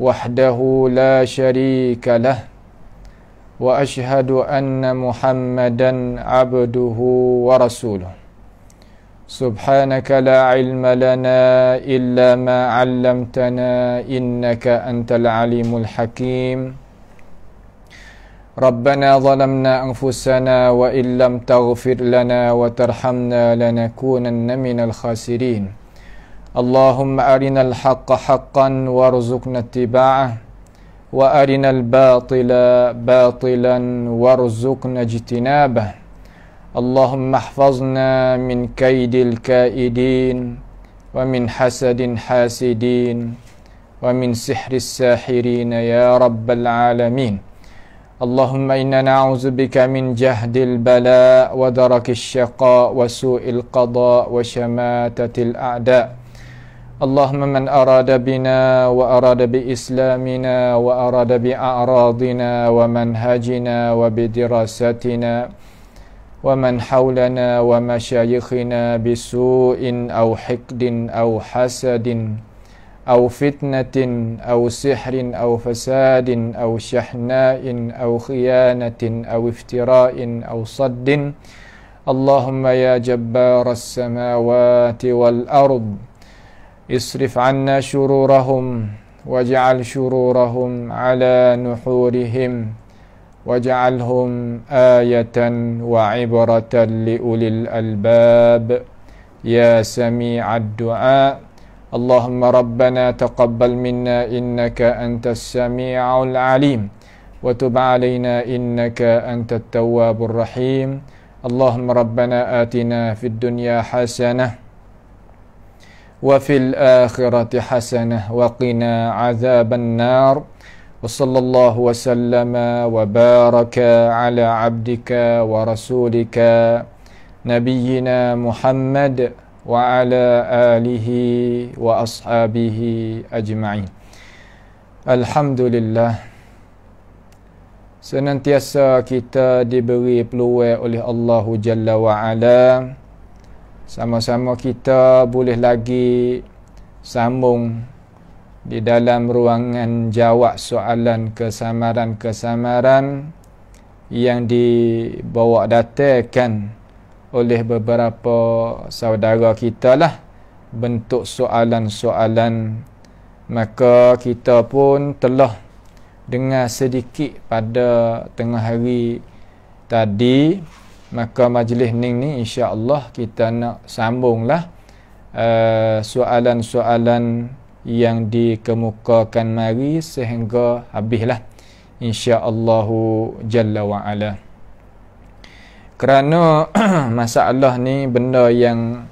وحده لا شريك له واشهد ان محمدا عبده ورسوله سبحانك لا علم لنا الا ما علمتنا انك انت العليم الحكيم ربنا ظلمنا انفسنا وان لم تغفر لنا وترحمنا لنكونن من الخاسرين اللهم أرنا الحق حقا وارزقنا اتباعه وأرنا الباطل باطلا وارزقنا اجتنابه اللهم احفظنا من كيد الكائدين ومن حسد حاسدين ومن سحر الساحرين يا رب العالمين اللهم إنا نعوذ بك من جهد البلاء ودرك الشقاء وسوء القضاء وشماتة الأعداء اللهم من أراد بنا وأراد بإسلامنا وأراد بأعراضنا ومنهجنا وبدراستنا ومن حولنا ومشايخنا بسوء أو حقد أو حسد أو فتنة أو سحر أو فساد أو شحناء أو خيانة أو افتراء أو صد اللهم يا جبار السماوات والأرض اصرف عنا شرورهم واجعل شرورهم على نحورهم واجعلهم آية وعبرة لأولي الألباب يا سميع الدعاء اللهم ربنا تقبل منا إنك أنت السميع العليم وتب علينا إنك أنت التواب الرحيم اللهم ربنا آتنا في الدنيا حسنة وفي الآخرة حسنة وقنا عذاب النار وصلى الله وسلم وبارك على عبدك ورسولك نبينا محمد وعلى آله وأصحابه أجمعين الحمد لله Senantiasa kita diberi peluang oleh Allah Jalla wa'ala Alam sama-sama kita boleh lagi sambung di dalam ruangan jawab soalan kesamaran-kesamaran yang dibawa datangkan oleh beberapa saudara kita lah bentuk soalan-soalan maka kita pun telah dengar sedikit pada tengah hari tadi maka majlis ni ni insya-Allah kita nak sambunglah uh, soalan-soalan yang dikemukakan mari sehingga habislah insya-Allah jalla wa ala kerana masalah ni benda yang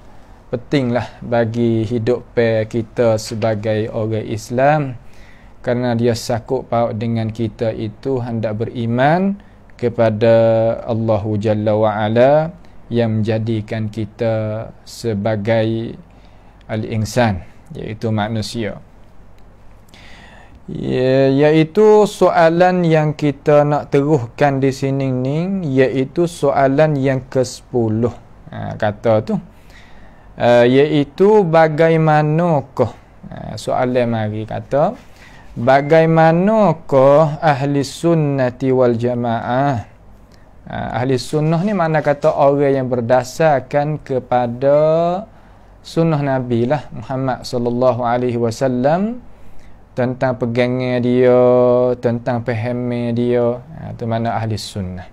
pentinglah bagi hidup kita sebagai orang Islam kerana dia sakut paut dengan kita itu hendak beriman kepada Allah Jalla wa Ala yang menjadikan kita sebagai al-insan iaitu manusia. Ya, iaitu soalan yang kita nak teruhkan di sini ni iaitu soalan yang ke-10. Ha, kata tu. Uh, iaitu bagaimanakah? Ha, soalan mari kata bagaimanakah ahli sunnati wal jamaah ah, ahli sunnah ni mana kata orang yang berdasarkan kepada sunnah nabi lah Muhammad sallallahu alaihi wasallam tentang pegangnya dia tentang pemahaman dia ah, itu mana ahli sunnah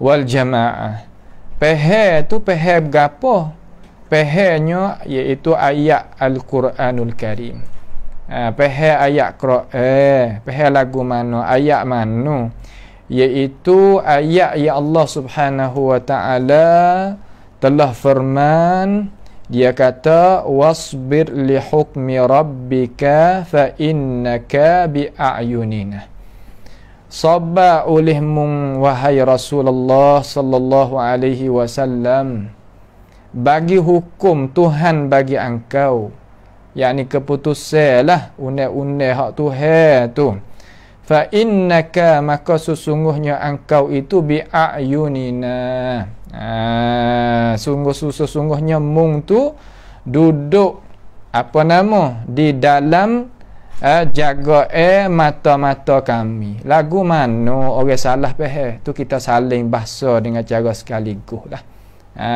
wal jamaah pehe tu pehe gapo pehenyo iaitu ayat al-Quranul Karim Ha, ayat Quran, pahal lagu mana, ayat mana iaitu ayat yang Allah Subhanahu wa taala telah firman dia kata wasbir li hukmi rabbika fa innaka bi ayunina sabba ulih mung wahai Rasulullah sallallahu alaihi wasallam bagi hukum Tuhan bagi engkau yang ni keputusan lah unik-unik hak tu tu fa innaka maka sesungguhnya engkau itu bi ayunina ha, sungguh sesungguhnya mung tu duduk apa nama di dalam eh, jaga eh, mata-mata kami lagu mana orang salah pehe tu kita saling bahasa dengan cara sekaligus lah ha,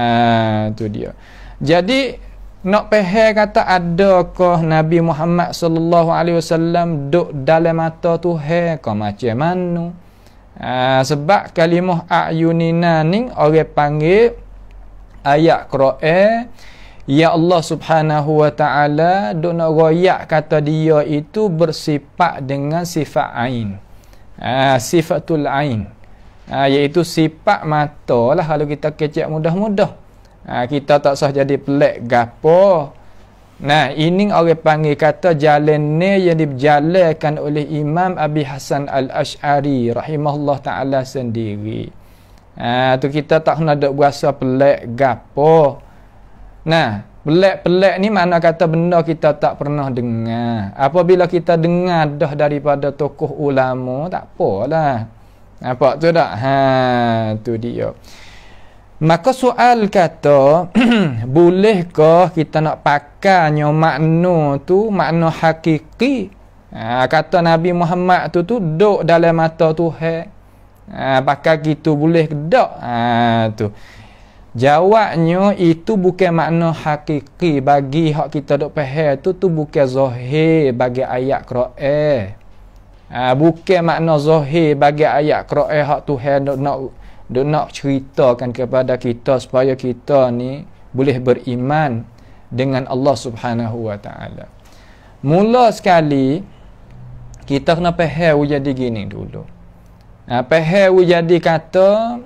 tu dia jadi nak pehe kata adakah Nabi Muhammad sallallahu alaihi wasallam duk dalam mata tu he ka macam mana ha, sebab kalimah ayunina ni orang panggil ayat qira'e ya Allah subhanahu wa taala duk nak royak kata dia itu bersifat dengan sifat ain ha, sifatul ain ha, iaitu sifat mata lah kalau kita kecek mudah-mudah ha, kita tak sah jadi pelik gapo nah ini orang panggil kata jalan ni yang dijalankan oleh Imam Abi Hasan Al-Ash'ari rahimahullah ta'ala sendiri ha, tu kita tak nak duk berasa pelik gapo nah Pelik-pelik ni mana kata benda kita tak pernah dengar. Apabila kita dengar dah daripada tokoh ulama, tak apalah. Nampak tu tak? Ha, tu dia. Maka soal kata bolehkah kita nak pakainya makna tu makna hakiki? Ha, kata Nabi Muhammad tu tu duk dalam mata Tuhan. Ha, pakai gitu boleh ke tak? Ha, tu. Jawabnya itu bukan makna hakiki bagi hak kita duk faham tu tu bukan zahir bagi ayat Quran. Eh. Ha, bukan makna zahir bagi ayat Quran hak Tuhan nak no, no dia nak ceritakan kepada kita supaya kita ni boleh beriman dengan Allah Subhanahu Wa Taala. Mula sekali kita kena faham jadi gini dulu. Nah ha, faham jadi kata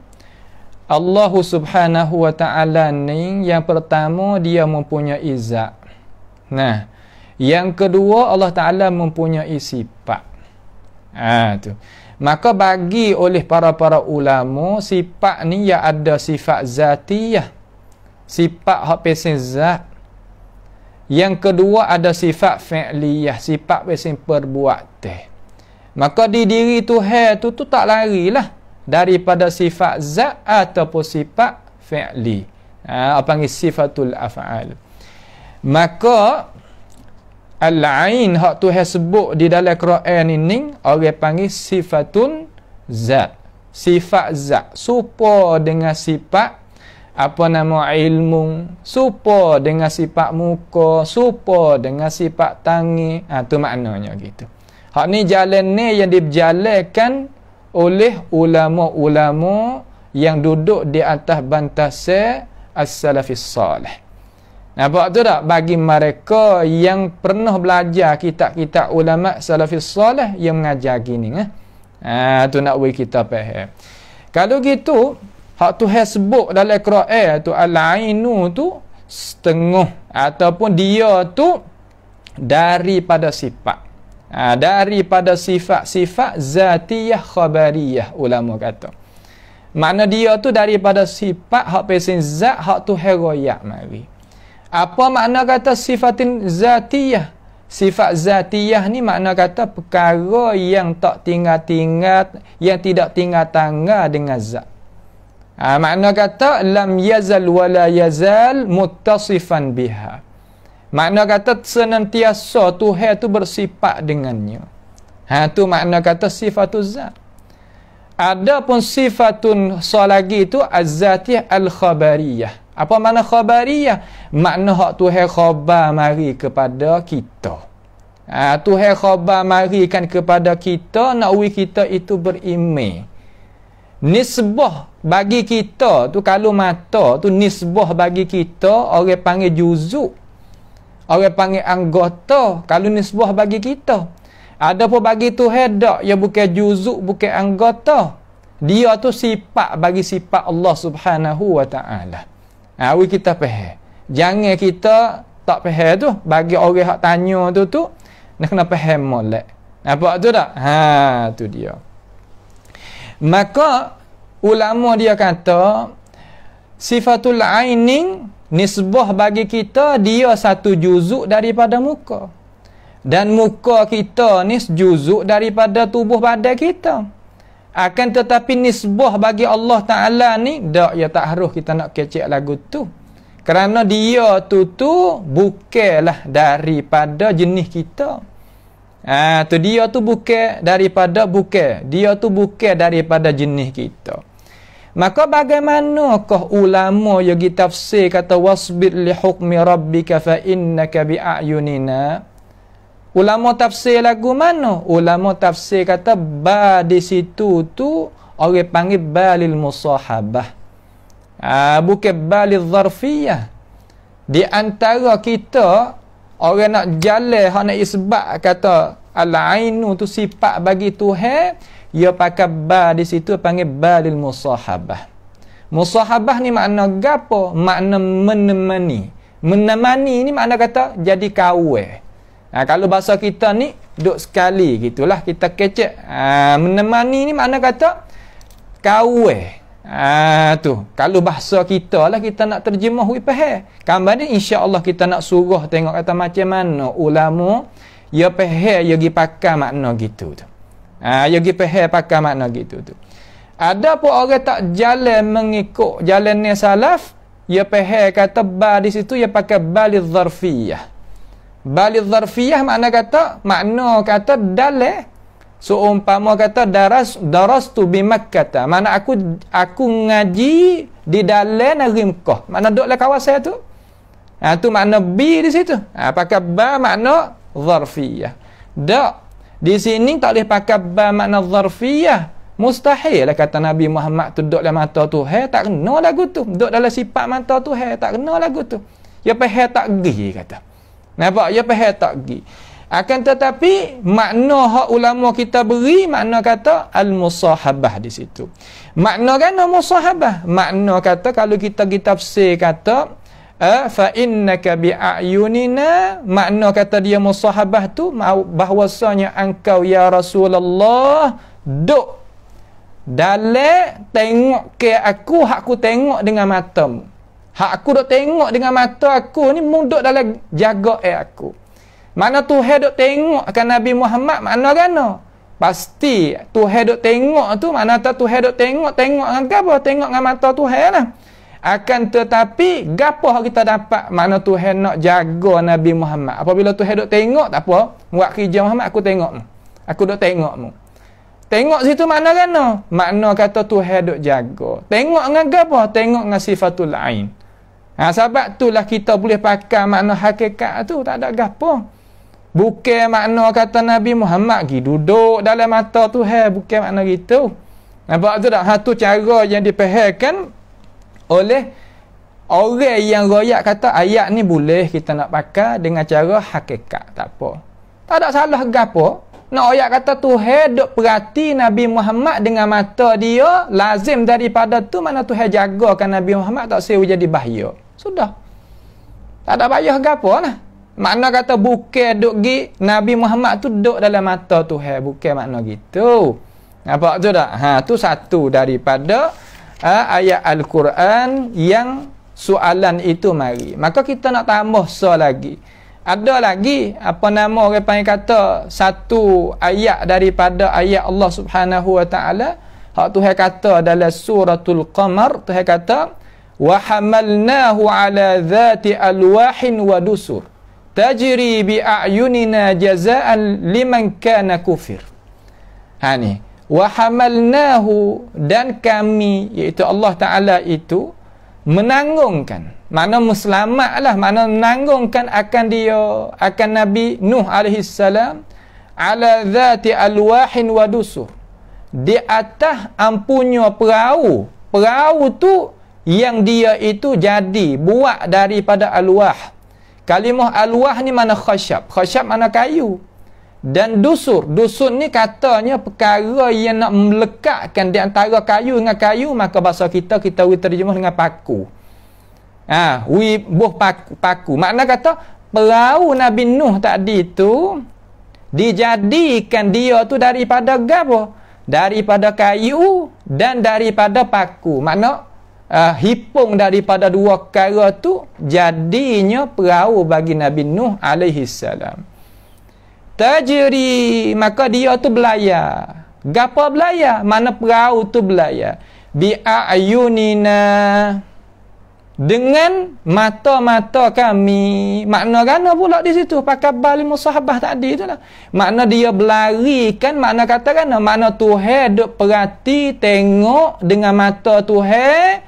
Allah Subhanahu Wa Taala ni yang pertama dia mempunyai izzat. Nah, yang kedua Allah Taala mempunyai sifat. Ah ha, tu maka bagi oleh para-para ulama sifat ni ya ada sifat zatiyah sifat hak pesen zat yang kedua ada sifat fi'liyah sifat pesen perbuatan maka di diri Tuhan tu tu tak larilah daripada sifat zat ataupun sifat fi'li ha, apa panggil sifatul af'al maka Al-ain hak tu yang sebut di dalam Quran ini orang panggil sifatun zat. Sifat zat. Supo dengan sifat apa nama ilmu, supo dengan sifat muka, supo dengan sifat tangi. Ah ha, tu maknanya gitu. Hak ni jalan ni yang dijalankan oleh ulama-ulama yang duduk di atas bantasan as-salafis salih. Nampak tu tak? Bagi mereka yang pernah belajar kitab-kitab ulama salafis salih yang mengajar gini. Eh? Ha, tu nak beri kita faham. Kalau gitu, hak tu yang sebut dalam al tu, alainu tu setengah. Ataupun dia tu daripada sifat. Ha, daripada sifat-sifat zatiyah khabariyah ulama kata. Mana dia tu daripada sifat hak pesin zat hak tu heroyak mari. Apa makna kata sifatin zatiyah? Sifat zatiyah ni makna kata perkara yang tak tinggal-tinggal, yang tidak tinggal tangga dengan zat. Ha, makna kata lam yazal wa la yazal muttasifan biha. Makna kata senantiasa Tuhan tu bersifat dengannya. Ha tu makna kata sifatuz zat. Adapun sifatun solagi itu azzatiyah al-khabariyah. Apa makna khabariyah? Makna hak Tuhan khabar mari kepada kita. Ha, Tuhan khabar kan kepada kita, nak ui kita itu berime Nisbah bagi kita, tu kalau mata, tu nisbah bagi kita, orang panggil juzuk. Orang panggil anggota, kalau nisbah bagi kita. Ada pun bagi Tuhan tak, ia bukan juzuk, bukan anggota. Dia tu sifat bagi sifat Allah subhanahu wa ta'ala. Ha, awi kita pehe. Jangan kita tak pehe tu. Bagi orang hak tanya tu tu, nak kena pehe molek. Nampak tu tak? Ha, tu dia. Maka ulama dia kata sifatul aining nisbah bagi kita dia satu juzuk daripada muka. Dan muka kita ni sejuzuk daripada tubuh badan kita. Akan tetapi nisbah bagi Allah Ta'ala ni, tak, ya tak harus kita nak kecek lagu tu. Kerana dia tu tu bukalah daripada jenis kita. Ah ha, tu dia tu bukan daripada bukan. Dia tu bukan daripada jenis kita. Maka bagaimanakah ulama yang kita tafsir kata wasbir li hukmi rabbika fa innaka bi ayunina? Ulama tafsir lagu mana? Ulama tafsir kata ba di situ tu orang panggil balil musahabah. Ah bukan balil zarfiyah. Di antara kita orang nak jalan hak nak isbat kata al-ainu tu sifat bagi Tuhan, ia pakai ba di situ panggil balil musahabah. Musahabah ni makna gapo? Makna menemani. Menemani ni makna kata jadi kawan. Ha, kalau bahasa kita ni duk sekali gitulah kita kecek ha, menemani ni mana kata kawe ha, tu kalau bahasa kita lah kita nak terjemah wi pahe gambar insya Allah kita nak suruh tengok kata macam mana ulama ya pahe ya gi pakai makna gitu tu ha, ya gi pahe pakai makna gitu tu ada pun orang tak jalan mengikut jalannya salaf ya pahe kata ba di situ ya pakai balidzarfiyah zarfiyah Bali zarfiyah makna kata makna kata dalil So umpama kata daras daras tu bimak kata. Mana aku aku ngaji di dalam negeri Mekah. Mana dok lah kawasan tu? Ha tu makna bi di situ. Ha pakai ba makna zarfiyah. Dak. Di sini tak boleh pakai ba makna zarfiyah. Mustahil lah kata Nabi Muhammad tu dok dalam mata tu. Hai tak kena lagu tu. Dok dalam sifat mata tu hai tak kena lagu tu. Ya pe hai tak gih kata. Nampak? Ya pahal tak pergi. Akan tetapi, makna hak ulama kita beri, makna kata al-musahabah di situ. Makna kan al-musahabah? Makna kata kalau kita pergi tafsir kata, Uh, fa innaka bi ayunina makna kata dia musahabah tu bahwasanya engkau ya Rasulullah duk dalam tengok ke aku hak aku tengok dengan matamu Hak aku duk tengok dengan mata aku ni munduk dalam jaga eh aku. Mana Tuhan duk tengok kan Nabi Muhammad mana gana? Pasti Tuhan duk tengok tu mana tak Tuhan duk tengok tengok dengan apa? Tengok dengan mata Tuhan lah. Akan tetapi gapo kita dapat mana Tuhan nak jaga Nabi Muhammad. Apabila Tuhan duk tengok tak apa, buat kerja Muhammad aku tengok. Aku duk tengok mu. Tengok situ mana kan? Makna kata tu hidup jaga. Tengok dengan apa? Tengok dengan sifatul ain. Ha, sebab lah kita boleh pakai makna hakikat tu. Tak ada gapo. Bukan makna kata Nabi Muhammad pergi duduk dalam mata tu Tuhan. Bukan makna gitu. Nampak tu tak? Itu ha, cara yang diperhatikan oleh orang yang royak kata ayat ni boleh kita nak pakai dengan cara hakikat. Tak apa. Tak ada salah gapo. Nak ayat kata Tuhan duk perhati Nabi Muhammad dengan mata dia lazim daripada tu mana tu Tuhan jagakan Nabi Muhammad tak sehingga jadi bahaya. Sudah. Tak ada bayar ke apa lah. Makna kata bukan duk gi Nabi Muhammad tu duk dalam mata tu Tuhan, bukan makna gitu. Nampak tu tak? Ha tu satu daripada ha, ayat al-Quran yang soalan itu mari. Maka kita nak tambah so lagi. Ada lagi apa nama orang panggil kata satu ayat daripada ayat Allah Subhanahu Wa Taala. Hak Tuhan kata dalam suratul Qamar, Tuhan kata وحملناه على ذات ألواح ودسر تجري بأعيننا جزاء لمن كان كفر يعني وحملناه dan kami iaitu Allah Ta'ala itu menanggungkan mana muslimat lah makna menanggungkan akan dia akan Nabi Nuh alaihi salam ala zati alwahin wa dusur di atas ampunya perahu perahu tu yang dia itu jadi buat daripada aluah kalimah aluah ni mana khasyab khasyab mana kayu dan dusur dusur ni katanya perkara yang nak melekatkan di antara kayu dengan kayu maka bahasa kita kita we terjemah dengan paku ah ha, we buh paku, paku. makna kata perahu Nabi Nuh tadi tu dijadikan dia tu daripada gapo daripada kayu dan daripada paku makna uh, ah, hipung daripada dua perkara tu jadinya perahu bagi Nabi Nuh alaihi salam. Tajri maka dia tu belayar. Gapa belayar? Mana perahu tu belayar? Bi ayunina dengan mata-mata kami makna gana pula di situ pakai bali musahabah tadi tu lah makna dia berlari kan makna kata gana makna tuhe duk perhati tengok dengan mata tuhe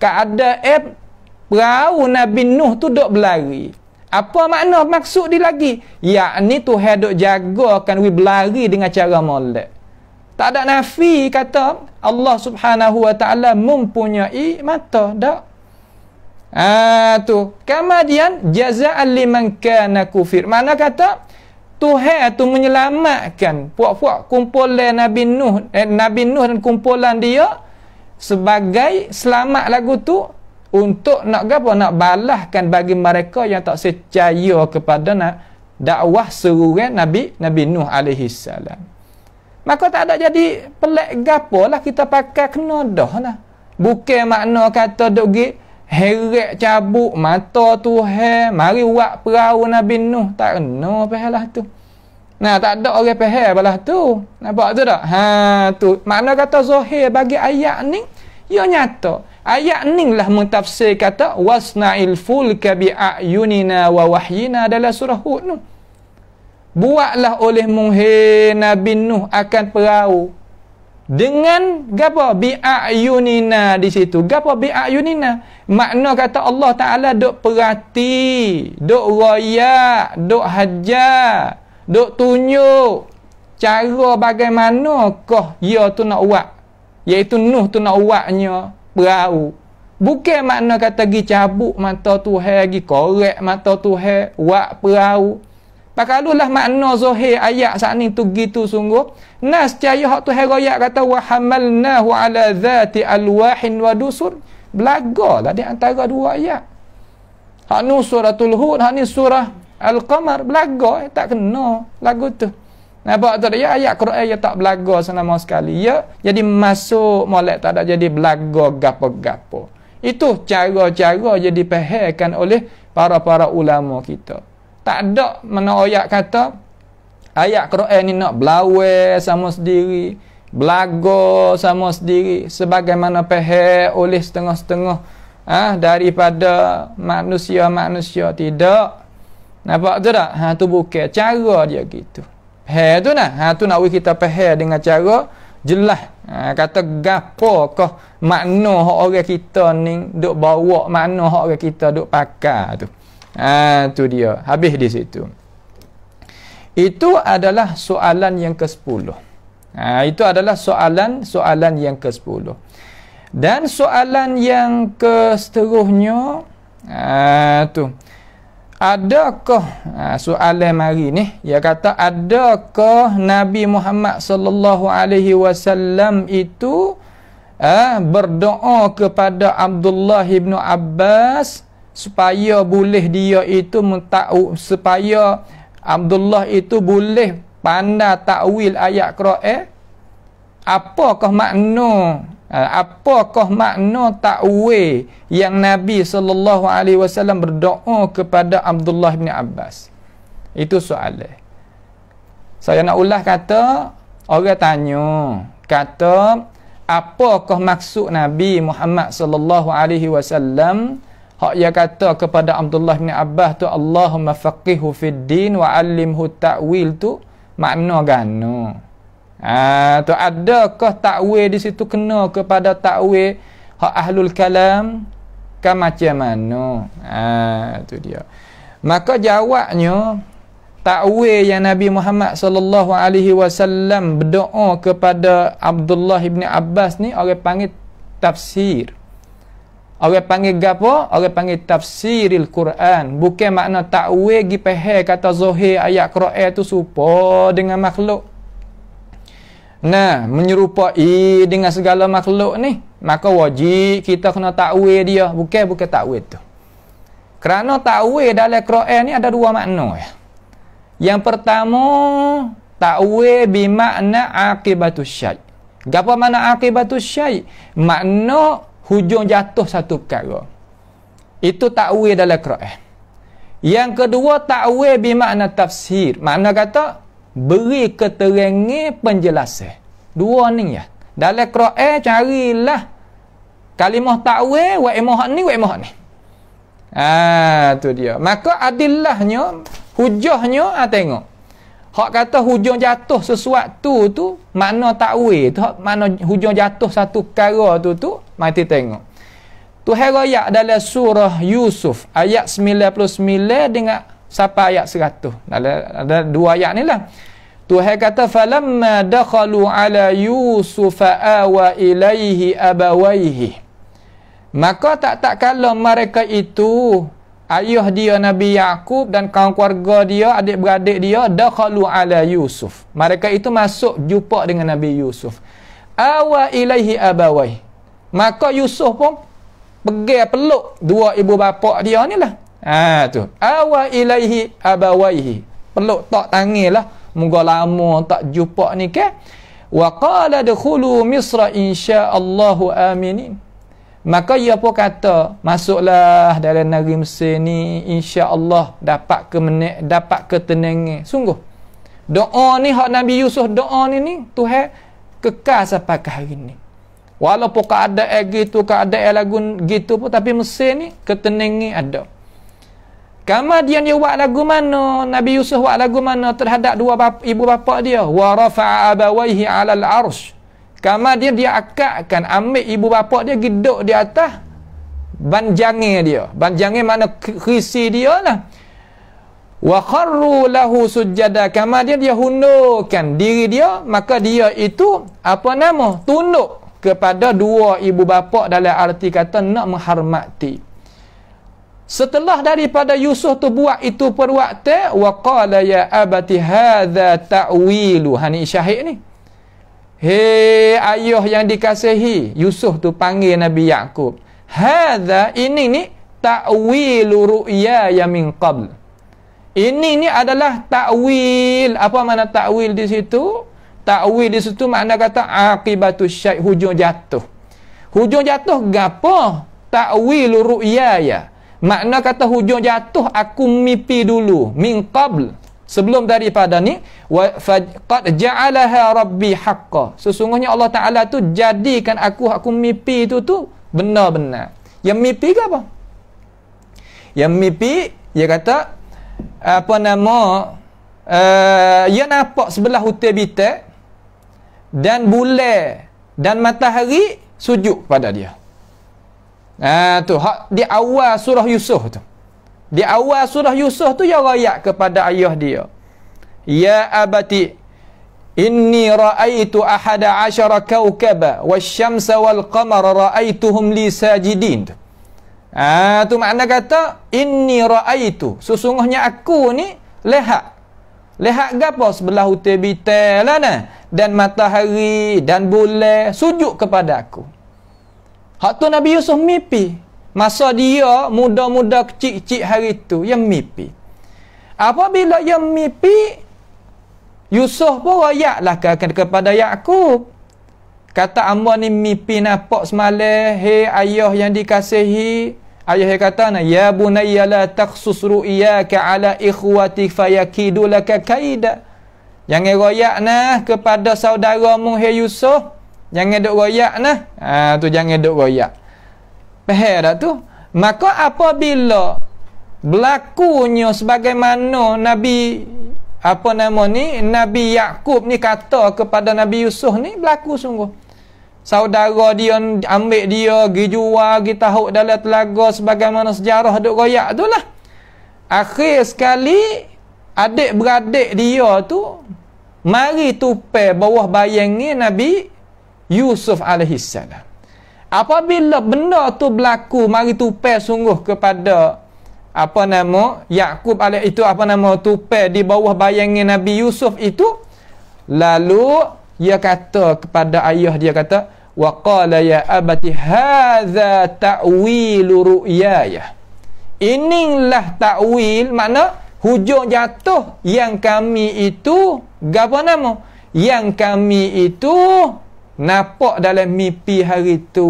keadaan perahu Nabi Nuh tu dok berlari. Apa makna maksud dia lagi? Yakni tu hadok jaga akan we berlari dengan cara molek. Tak ada nafi kata Allah Subhanahu wa taala mempunyai mata dak? Ah ha, tu. Kemudian jazaa'an liman kana kufir. Mana kata Tuhan tu menyelamatkan puak-puak kumpulan Nabi Nuh eh, Nabi Nuh dan kumpulan dia sebagai selamat lagu tu untuk nak apa nak balahkan bagi mereka yang tak percaya kepada nak dakwah seruan Nabi Nabi Nuh alaihi salam. Maka tak ada jadi pelik gapolah kita pakai kena dah nah. Bukan makna kata dok gi heret cabuk mata Tuhan, mari buat perahu Nabi Nuh tak kena pasal lah tu. Nah, tak ada orang faham balah tu. Nampak tu tak? Ha, tu. Makna kata zahir bagi ayat ni, ia ya nyata. Ayat ni lah mentafsir kata, wasna'il fulka bi'ayunina wa wahyina dalam surah Hud ni. Buatlah oleh muhe Nabi Nuh akan perahu. Dengan gapo bi'ayunina di situ. Gapo bi'ayunina? Makna kata Allah Ta'ala dok perhati, dok royak, dok hajar duk tunjuk cara bagaimana kah ia ya tu nak uak iaitu nuh tu nak buatnya perahu bukan makna kata gi cabuk mata tuhan gi korek mata tuhan uak perahu Pakalulah makna zahir ayat saat ni tu gitu sungguh. Nas cahaya hak tu herayat kata wa hamalnahu ala dhati alwahin wa dusur. Belagalah di antara dua ayat. Hak ni suratul hud, hak ni surah Al-Qamar belaga eh, tak kena lagu tu. Nampak tu dia ya, ayat Quran dia ya, tak belaga sama sekali. Ya, jadi masuk molek tak ada jadi belaga gapo-gapo. Itu cara-cara jadi pehekan oleh para-para ulama kita. Tak ada mana ayat kata ayat Quran ni nak belawe sama sendiri, belaga sama sendiri sebagaimana pehek oleh setengah-setengah ah daripada manusia-manusia tidak Nampak tu tak? Ha, tu bukan cara dia gitu. Ha, tu nak. Ha, tu nak kita faham dengan cara jelas. Ha, kata gapo kah makna hak orang kita ni duk bawa makna hak orang kita duk pakar tu. Ha, tu dia. Habis di situ. Itu adalah soalan yang ke-10. Ha, itu adalah soalan soalan yang ke-10. Dan soalan yang ke seterusnya ha, tu adakah ha, soalan mari ni Ya kata adakah Nabi Muhammad sallallahu alaihi wasallam itu eh, berdoa kepada Abdullah bin Abbas supaya boleh dia itu mentau supaya Abdullah itu boleh pandai takwil ayat Quran apakah makna Eh, apakah makna takwil yang Nabi saw berdoa kepada Abdullah bin Abbas? Itu soalan. Saya nak ulah kata orang tanya, kata apakah maksud Nabi Muhammad saw alaihi hak ia kata kepada Abdullah bin Abbas tu Allahumma faqihhu fid din wa alimhu ta'wil tu makna gano? Ha, tu adakah takwil di situ kena kepada takwil hak ahlul kalam ke kan macam mana? Ha, tu dia. Maka jawabnya takwil yang Nabi Muhammad sallallahu alaihi wasallam berdoa kepada Abdullah bin Abbas ni orang panggil tafsir. Orang panggil gapo? Orang panggil tafsiril Quran. Bukan makna takwil gi pehe kata zahir ayat Quran tu supo dengan makhluk. Nah, menyerupai dengan segala makhluk ni, maka wajib kita kena takwil dia. Bukan bukan takwil tu. Kerana takwil dalam Quran ni ada dua makna ya. Yang pertama, takwil bermakna akibatus syai. Gapo makna akibatus syai? Makna hujung jatuh satu perkara. Itu takwil dalam Quran. Yang kedua, takwil bermakna tafsir. Makna kata, beri keterangan penjelasan. Dua ni ya. Dalam Quran carilah kalimah ta'wil wa imah ni wa imah ni. Ah tu dia. Maka adillahnya hujahnya ah tengok. Hak kata hujung jatuh sesuatu tu makna ta'wil tu hak makna hujung jatuh satu perkara tu tu mati tengok. Tu hera dalam surah Yusuf ayat 99 dengan Sapa ayat seratus ada, ada dua ayat ni lah Tuhan kata falamma dakhalu ala yusuf awa ilaihi abawaihi maka tak tak kalau mereka itu ayah dia Nabi Yaakub dan kaum keluarga dia adik-beradik dia dakhalu ala yusuf mereka itu masuk jumpa dengan Nabi Yusuf awa ilaihi abawaihi maka Yusuf pun pergi peluk dua ibu bapa dia ni lah Ha tu. Awa ilaihi abawaihi. Peluk tak tangilah. Moga lama tak jumpa ni ke. Wa qala dukhulu Misra insya Allah aminin. Maka ia pun kata, masuklah dalam negeri Mesir ni insya Allah dapat kemenek, dapat ketenangan. Sungguh. Doa ni hak Nabi Yusuf doa ni ni Tuhan kekal sampai ke hari ni. Walaupun keadaan gitu, keadaan lagu gitu pun tapi Mesir ni ketenangan ada. Kama dia ni buat lagu mana? Nabi Yusuf buat lagu mana terhadap dua bapa, ibu bapa dia? Wa rafa'a abawaihi 'alal arsh. Kama dia dia akakkan ambil ibu bapa dia geduk di atas banjange dia. banjange mana krisi dia lah. Wa kharru lahu sujjada. Kama dia dia hundukkan diri dia, maka dia itu apa nama? Tunduk kepada dua ibu bapa dalam arti kata nak menghormati. Setelah daripada Yusuf tu buat itu perwakta wa qala ya abati hadza ta'wilu hani syahid ni. Hei ayuh yang dikasihi Yusuf tu panggil Nabi Yaakub Hadha ini ni tawilu ru'ya yang min qabl Ini ni adalah ta'wil Apa mana ta'wil di situ? Ta'wil di situ makna kata Akibatu syait hujung jatuh Hujung jatuh gapa? tawilu ru'ya ya Makna kata hujung jatuh aku mimpi dulu min qabl sebelum daripada ni wa qad ja'alaha rabbi haqqan. Sesungguhnya Allah Taala tu jadikan aku aku mimpi itu tu benar-benar. Yang mimpi ke apa? Yang mimpi dia kata apa nama uh, ia nampak sebelah hutan bitak dan bulan dan matahari sujud pada dia. Ah tu hak di awal surah Yusuf tu. Di awal surah Yusuf tu ya rakyat kepada ayah dia. Ya abati inni raaitu ahada asyara kawkaba wasyamsa wal qamara raaituhum li sajidin. Ah tu makna kata inni raaitu sesungguhnya aku ni lihat lihat gapo sebelah utai bitel lah dan matahari dan bulan sujud kepada aku. Hak tu Nabi Yusuf mimpi. Masa dia muda-muda kecil-kecil hari tu, dia mimpi. Apabila dia mimpi, Yusuf pun rayaklah kepada Yakub Kata Amba ni mimpi nampak semalai, hei ayah yang dikasihi. Ayah dia kata, Ya bunayya la taksus ru'iyaka ala ikhwati fayakidulaka kaidah. yang rayak nah kepada saudara mu, hei Yusuf. Jangan duk royak nah. Ha tu jangan duk royak. Faham tak tu? Maka apabila berlakunya sebagaimana Nabi apa nama ni Nabi Yakub ni kata kepada Nabi Yusuf ni berlaku sungguh. Saudara dia ambil dia pergi jual, pergi tahuk dalam telaga sebagaimana sejarah duk royak tu lah. Akhir sekali adik-beradik dia tu mari tupai bawah bayangi Nabi Yusuf alaihi salam. Apabila benda tu berlaku mari tupai sungguh kepada apa nama Yakub alaihi itu apa nama tupai di bawah bayangan Nabi Yusuf itu lalu dia kata kepada ayah dia kata wa qala ya abati hadza ta'wilu ru'yaya. Inilah ta'wil makna hujung jatuh yang kami itu gapo nama yang kami itu Nampak dalam mimpi hari tu.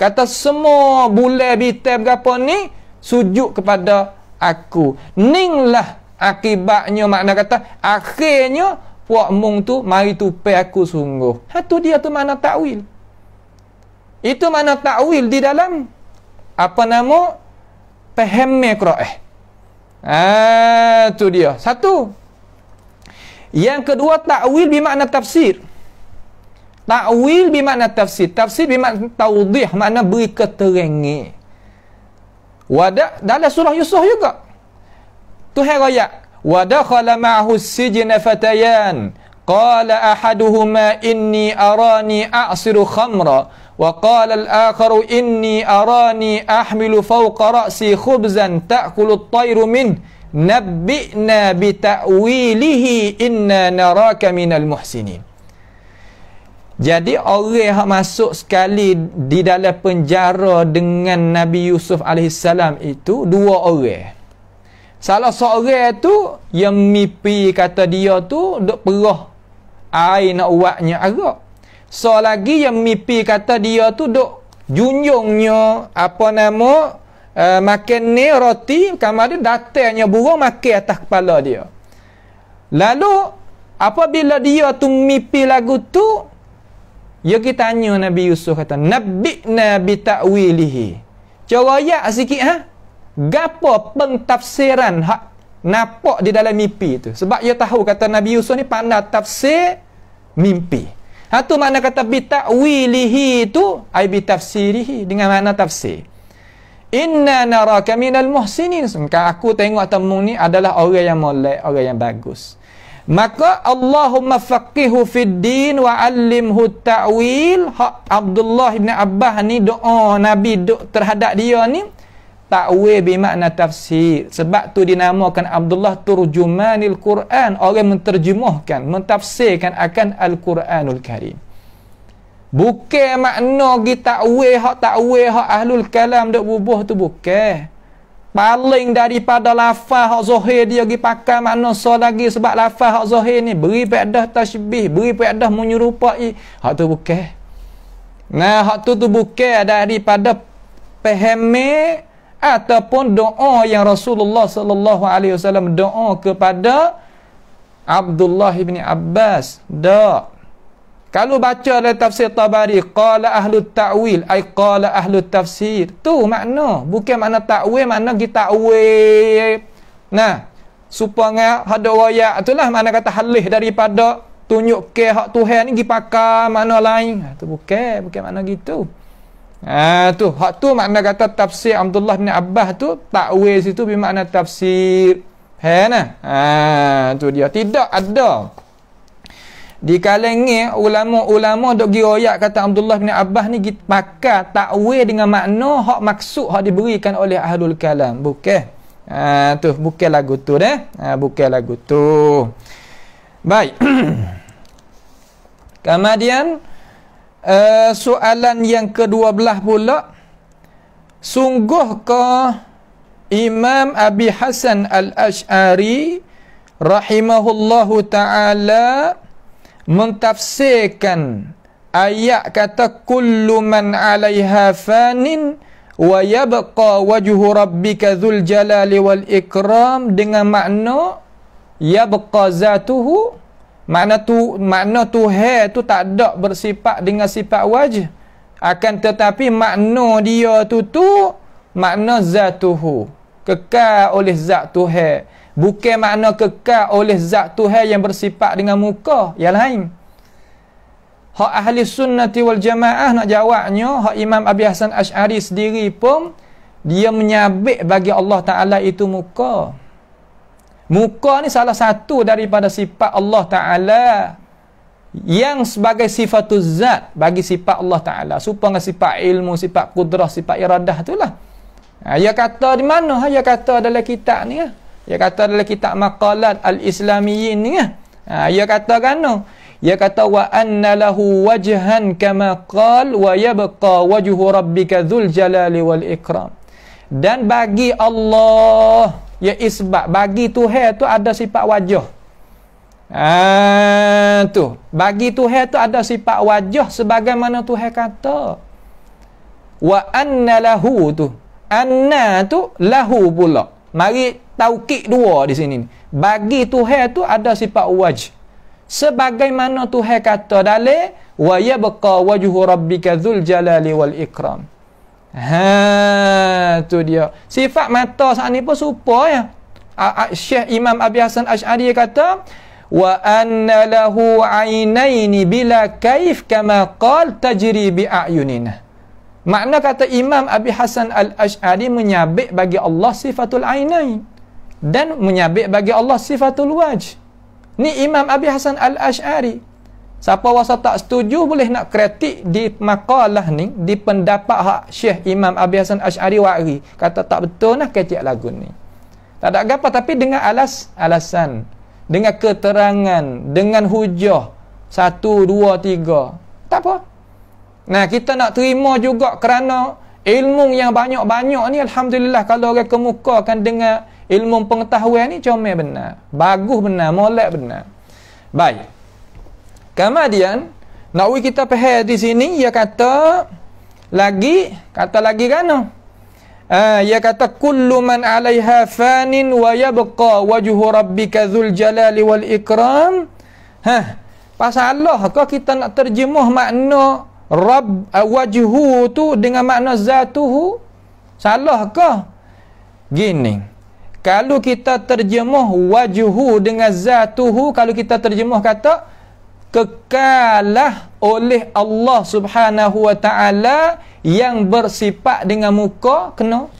Kata semua bulan bintang berapa ni sujud kepada aku. ning lah akibatnya makna kata akhirnya puak mung tu mari tupe aku sungguh. Ha dia tu mana takwil. Itu mana takwil di dalam apa nama pahami qiraah. Eh, ha tu dia. Satu. Yang kedua takwil bermakna tafsir. Ta'wil bermakna tafsir. Tafsir bermakna taudih, makna beri keterangan. Wada dalam surah Yusuf juga. Tu hai herayat. Wadakhala ma'ahu sijna fatayan. Qala ahaduhuma inni arani a'siru khamra. Wa qala al-akhar وقال الآخر إني أراني أحمل فوق رأسي خبزا tayru min منه bi ta'wilihi inna naraka minal muhsinin. Jadi orang yang masuk sekali di dalam penjara dengan Nabi Yusuf AS itu dua orang. Salah seorang tu yang mimpi kata dia tu duk perah air nak uaknya arak. So lagi yang mimpi kata dia tu duk junjungnya apa nama uh, makan ni roti kamar dia datangnya burung makan atas kepala dia. Lalu apabila dia tu mimpi lagu tu Ya kita tanya Nabi Yusuf kata, "Nabbina bi ta'wilihi." Ceroya sikit ha. Gapo pentafsiran hak napak di dalam mimpi tu? Sebab ia tahu kata Nabi Yusuf ni pandai tafsir mimpi. Ha tu makna kata bi ta'wilihi tu ai bi tafsirihi dengan makna tafsir. Inna naraka minal muhsinin. Sungka aku tengok temung ni adalah orang yang molek, orang yang bagus. Maka Allahumma faqihu fid din wa allimhu ta'wil. Hak Abdullah bin Abbas ni doa Nabi duk terhadap dia ni ta'wil bermakna tafsir. Sebab tu dinamakan Abdullah turjumanil Quran, orang menterjemahkan, mentafsirkan akan Al-Quranul Karim. Bukan makna gi ta'wil hak ta'wil hak ahlul kalam duk bubuh tu bukan. Paling daripada lafah hak zuhir dia pergi pakai so lagi sebab lafah hak zuhir ni beri pedah tashbih, beri pedah menyerupai. Hak tu bukan. Nah, hak tu tu bukan daripada pehemi ataupun doa yang Rasulullah sallallahu alaihi wasallam doa kepada Abdullah bin Abbas. Dak. Kalau baca dalam tafsir Tabari, qala ahlu ta'wil, ai qala ahlu tafsir. Tu makna, bukan makna ta'wil, makna kita ta'wil. Nah, supaya ada royak, itulah makna kata halih daripada tunjuk ke hak Tuhan ni gi pakar makna lain. Ha, tu bukan, bukan makna gitu. Ah tu, hak tu makna kata tafsir Abdullah bin Abbas tu ta'wil situ bermakna tafsir. Ha nah. Ah tu dia tidak ada di kalangan ulama-ulama dok gi royak kata Abdullah bin Abbas ni kita pakar takwil dengan makna hak maksud hak diberikan oleh ahlul kalam bukan ha tu bukan lagu tu deh ha bukan lagu tu baik kemudian uh, soalan yang ke-12 pula sungguh ke Imam Abi Hasan Al-Ash'ari rahimahullahu ta'ala mentafsirkan ayat kata kullu man 'alaiha fanin wa yabqa wajhu rabbika dzul jalali wal ikram dengan makna yabqa zatuhu makna tu makna tuhan tu tak ada bersifat dengan sifat wajh akan tetapi makna dia tu tu makna zatuhu kekal oleh zat tuhan bukan makna kekal oleh zat Tuhan yang bersifat dengan muka yang lain hak ahli sunnati wal jamaah nak jawabnya hak Imam Abi Hasan Ash'ari sendiri pun dia menyabik bagi Allah Ta'ala itu muka muka ni salah satu daripada sifat Allah Ta'ala yang sebagai sifatul zat bagi sifat Allah Ta'ala supaya sifat ilmu, sifat kudrah, sifat iradah itulah ha, kata di mana? Ha, kata dalam kitab ni lah dia kata dalam kitab maqalat al-islamiyin ni kan. Ha, dia kata kan no. Dia kata wa anna lahu wajhan kama qal wa yabqa wajhu rabbika dzul jalali wal ikram. Dan bagi Allah ya isbat bagi Tuhan tu ada sifat wajah. ha, tu, bagi Tuhan tu ada sifat wajah sebagaimana Tuhan kata. Wa anna lahu tu. Anna tu lahu pula. Mari taukik dua di sini bagi Tuhan tu ada sifat waj sebagaimana Tuhan kata dalil wa yabqa wajhu rabbika dzul jalali wal ikram ha tu dia sifat mata saat ni pun serupa ya Syekh Imam Abi Hasan Asy'ari kata wa anna lahu ainaini bila kaif kama qal tajri bi ayunina makna kata Imam Abi Hasan Al Ashari menyabik bagi Allah sifatul ainain dan menyabik bagi Allah sifatul waj ni Imam Abi Hasan Al-Ash'ari siapa wasa tak setuju boleh nak kritik di makalah ni di pendapat hak Syekh Imam Abi Hasan Al-Ash'ari wa'ri kata tak betul nak lah kritik lagu ni tak ada apa tapi dengan alas alasan dengan keterangan dengan hujah satu, dua, tiga tak apa nah kita nak terima juga kerana ilmu yang banyak-banyak ni Alhamdulillah kalau orang kemukakan dengan ilmu pengetahuan ni comel benar bagus benar molek benar baik kemudian nak kita faham di sini ia kata lagi kata lagi kan no? Ah, ia kata kullu man 'alaiha fanin wa yabqa wajhu rabbika dzul jalali wal ikram. Ha, pasal Allah ke kita nak terjemah makna rabb ah, wajuhu tu dengan makna zatuhu? Salah ke? Gini kalau kita terjemuh wajuhu dengan zatuhu kalau kita terjemuh kata kekalah oleh Allah Subhanahu wa taala yang bersifat dengan muka kena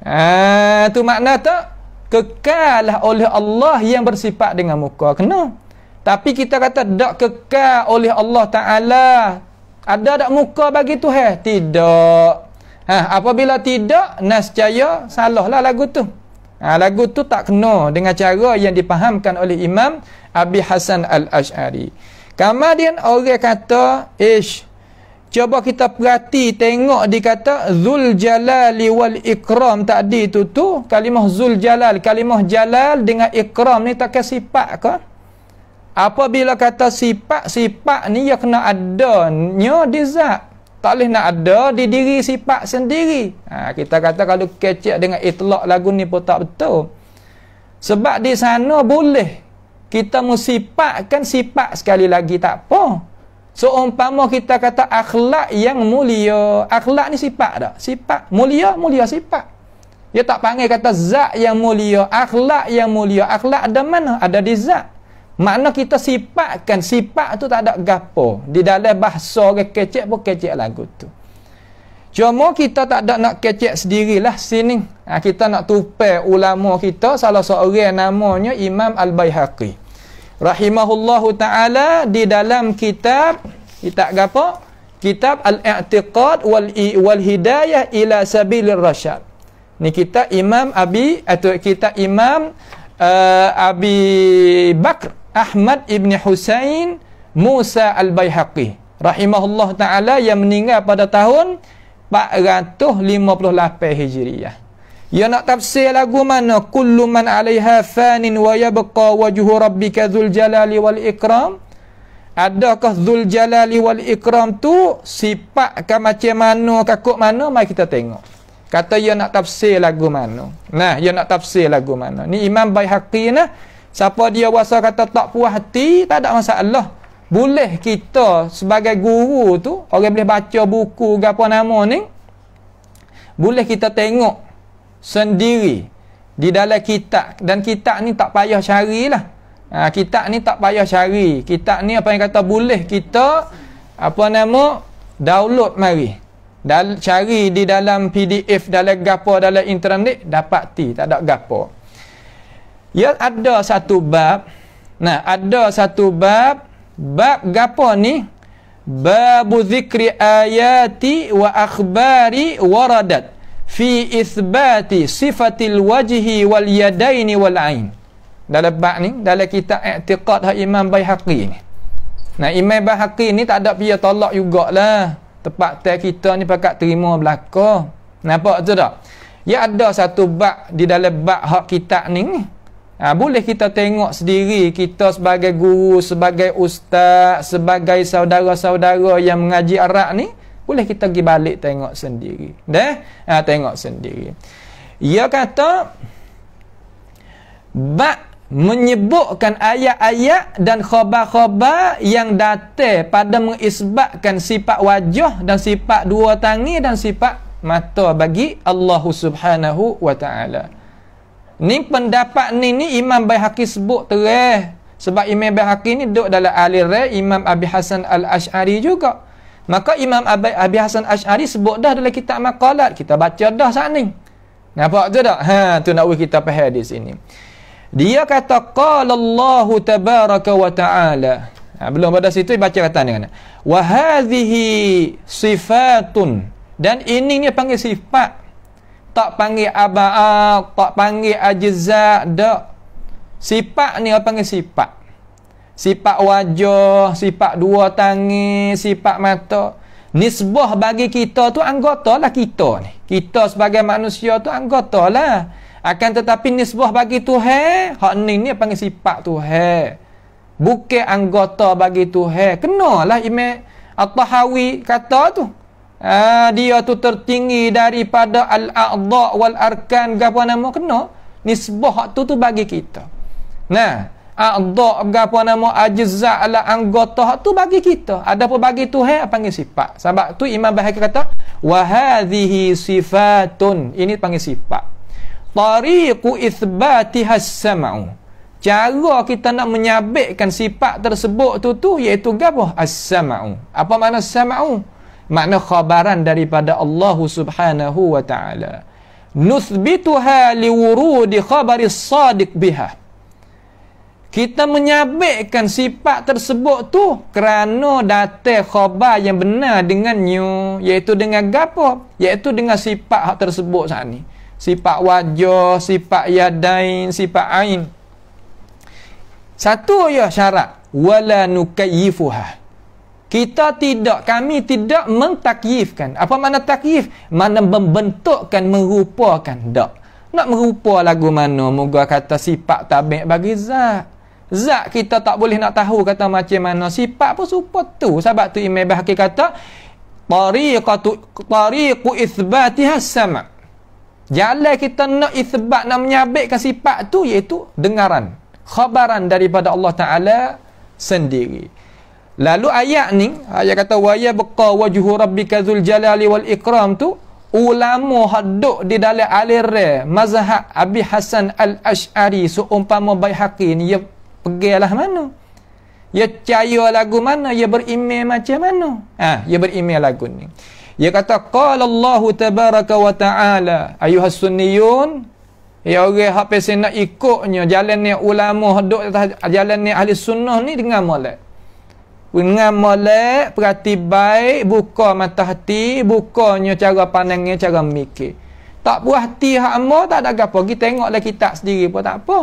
ah tu makna tak kekalah oleh Allah yang bersifat dengan muka kena tapi kita kata tak kekal oleh Allah taala ada tak muka bagi Tuhan tidak ha apabila tidak nescaya salahlah lagu tu Ha, lagu tu tak kena dengan cara yang dipahamkan oleh Imam Abi Hasan Al-Ash'ari. Kemudian orang kata, Ish, cuba kita perhati tengok dia kata, Zul Jalali wal Ikram tadi tu tu, kalimah Zul Jalal, kalimah Jalal dengan Ikram ni tak kasi pak ke? Apabila kata sifat-sifat ni ia kena adanya di zat tak boleh nak ada di diri sifat sendiri ha, kita kata kalau kecek dengan itlak lagu ni pun tak betul sebab di sana boleh kita musipatkan sifat sekali lagi tak apa So umpama kita kata akhlak yang mulia akhlak ni sifat tak? sifat mulia mulia sifat dia tak panggil kata zat yang mulia akhlak yang mulia akhlak ada mana? ada di zat Makna kita sifatkan sifat tu tak ada gapo. Di dalam bahasa ke kecek pun kecek lagu tu. Cuma kita tak ada nak kecek sendirilah sini. Ha, kita nak tupai ulama kita salah seorang namanya Imam Al-Baihaqi. Rahimahullahu taala di dalam kitab kita gapo? Kitab Al-I'tiqad wal wal Hidayah ila Sabilir Rasyad. Ni kita Imam Abi atau kita Imam uh, Abi Bakr Ahmad ibni Husain Musa al-Bayhaqi rahimahullah taala yang meninggal pada tahun 458 Hijriah. Ya nak tafsir lagu mana kullu man 'alaiha fanin wa yabqa wajhu rabbika dzul jalali wal ikram? Adakah dzul jalali wal ikram tu sifat ke macam mana kakuk mana mai kita tengok. Kata ya nak tafsir lagu mana. Nah, ya nak tafsir lagu mana. Ni Imam Baihaqi nah Siapa dia rasa kata tak puas hati, tak ada masalah. Boleh kita sebagai guru tu, orang boleh baca buku ke apa nama ni, boleh kita tengok sendiri di dalam kitab. Dan kitab ni tak payah carilah. Ha, kitab ni tak payah cari. Kitab ni apa yang kata boleh kita, apa nama, download mari. Dal cari di dalam PDF, dalam gapo, dalam internet, dapat ti, tak ada gapo. Ya ada satu bab. Nah, ada satu bab. Bab gapo ni? Bab zikri ayati wa akhbari waradat fi isbati sifatil wajhi wal yadaini wal ain. Dalam bab ni, dalam kitab i'tiqad ha Imam Baihaqi ni. Nah, Imam Baihaqi ni tak ada pia tolak jugaklah. Tepat tak kita ni pakat terima belaka. Nampak tu tak? Ya ada satu bab di dalam bab hak kitab ni. ni Ha, boleh kita tengok sendiri kita sebagai guru, sebagai ustaz, sebagai saudara-saudara yang mengaji Arab ni, boleh kita pergi balik tengok sendiri. Dah? Ha, tengok sendiri. Ia kata, Bak menyebutkan ayat-ayat dan khabar-khabar yang datang pada mengisbatkan sifat wajah dan sifat dua tangan dan sifat mata bagi Allah Subhanahu wa taala. Ni pendapat ni ni Imam Baihaqi sebut terih. Sebab Imam Baihaqi ni duduk dalam alir reh Imam Abi Hasan Al-Ash'ari juga. Maka Imam Abi, Abi Hasan Al-Ash'ari sebut dah dalam kitab makalat. Kita baca dah saat ni. Nampak tu tak? Ha, tu nak kita faham di sini. Dia kata, Qala Allahu Tabaraka wa Ta'ala. Ha, belum pada situ, baca kata ni. Kan? Wahazihi sifatun. Dan ini ni panggil sifat tak panggil aba'at, tak panggil ajizat, dak. Sifat ni apa panggil sifat? Sifat wajah, sifat dua tangi, sifat mata. Nisbah bagi kita tu anggota lah kita ni. Kita sebagai manusia tu anggota lah. Akan tetapi nisbah bagi Tuhan, hak ni ni panggil sifat Tuhan. Bukan anggota bagi Tuhan. Kenalah ime? At-Tahawi kata tu. Ah, dia tu tertinggi daripada al-a'dha wal arkan gapo nama kena nisbah hak tu tu bagi kita nah a'dha gapo nama ajza ala anggota hak tu bagi kita ada apa bagi tuhan panggil sifat sebab tu imam bahaki kata wa hadhihi sifatun ini panggil sifat tariqu isbatiha sam'u cara kita nak menyabitkan sifat tersebut tu tu iaitu gapo as-sam'u apa makna sam'u makna khabaran daripada Allah Subhanahu wa taala nuthbituha liwurudi khabari sadiq biha kita menyabitkan sifat tersebut tu kerana datang khabar yang benar dengan dengannya iaitu dengan gapo iaitu dengan sifat hak tersebut saat ni sifat wajah sifat yadain sifat ain satu ya syarat wala nukayyifuha kita tidak kami tidak mentakifkan apa mana takif mana membentukkan merupakan tak nak merupa lagu mana moga kata sifat tabik bagi zat zat kita tak boleh nak tahu kata macam mana sifat pun serupa tu sebab tu imam bahki kata tariqatu tariqu isbatiha sama jalan kita nak isbat nak menyabitkan sifat tu iaitu dengaran khabaran daripada Allah taala sendiri Lalu ayat ni, ayat kata waya beqa wajhu rabbika dzul jalali wal ikram tu ulama hadduk di dalam alir mazhab Abi Hasan al ashari seumpama Baihaqi ni ya pergilah mana? Ya cayo lagu mana? Ya berimej macam mana? Ah, ha, ya berimej lagu ni. Ya kata qala Allah tabaraka wa taala ayuhas sunniyun Ya orang hak pesen nak ikutnya jalan ni ulama hadduk jalan ni ahli sunnah ni dengan molek dengan molek perhati baik buka mata hati bukanya cara pandangnya cara mikir tak buah hati hak tak ada gapo kita tengoklah kita sendiri pun tak apa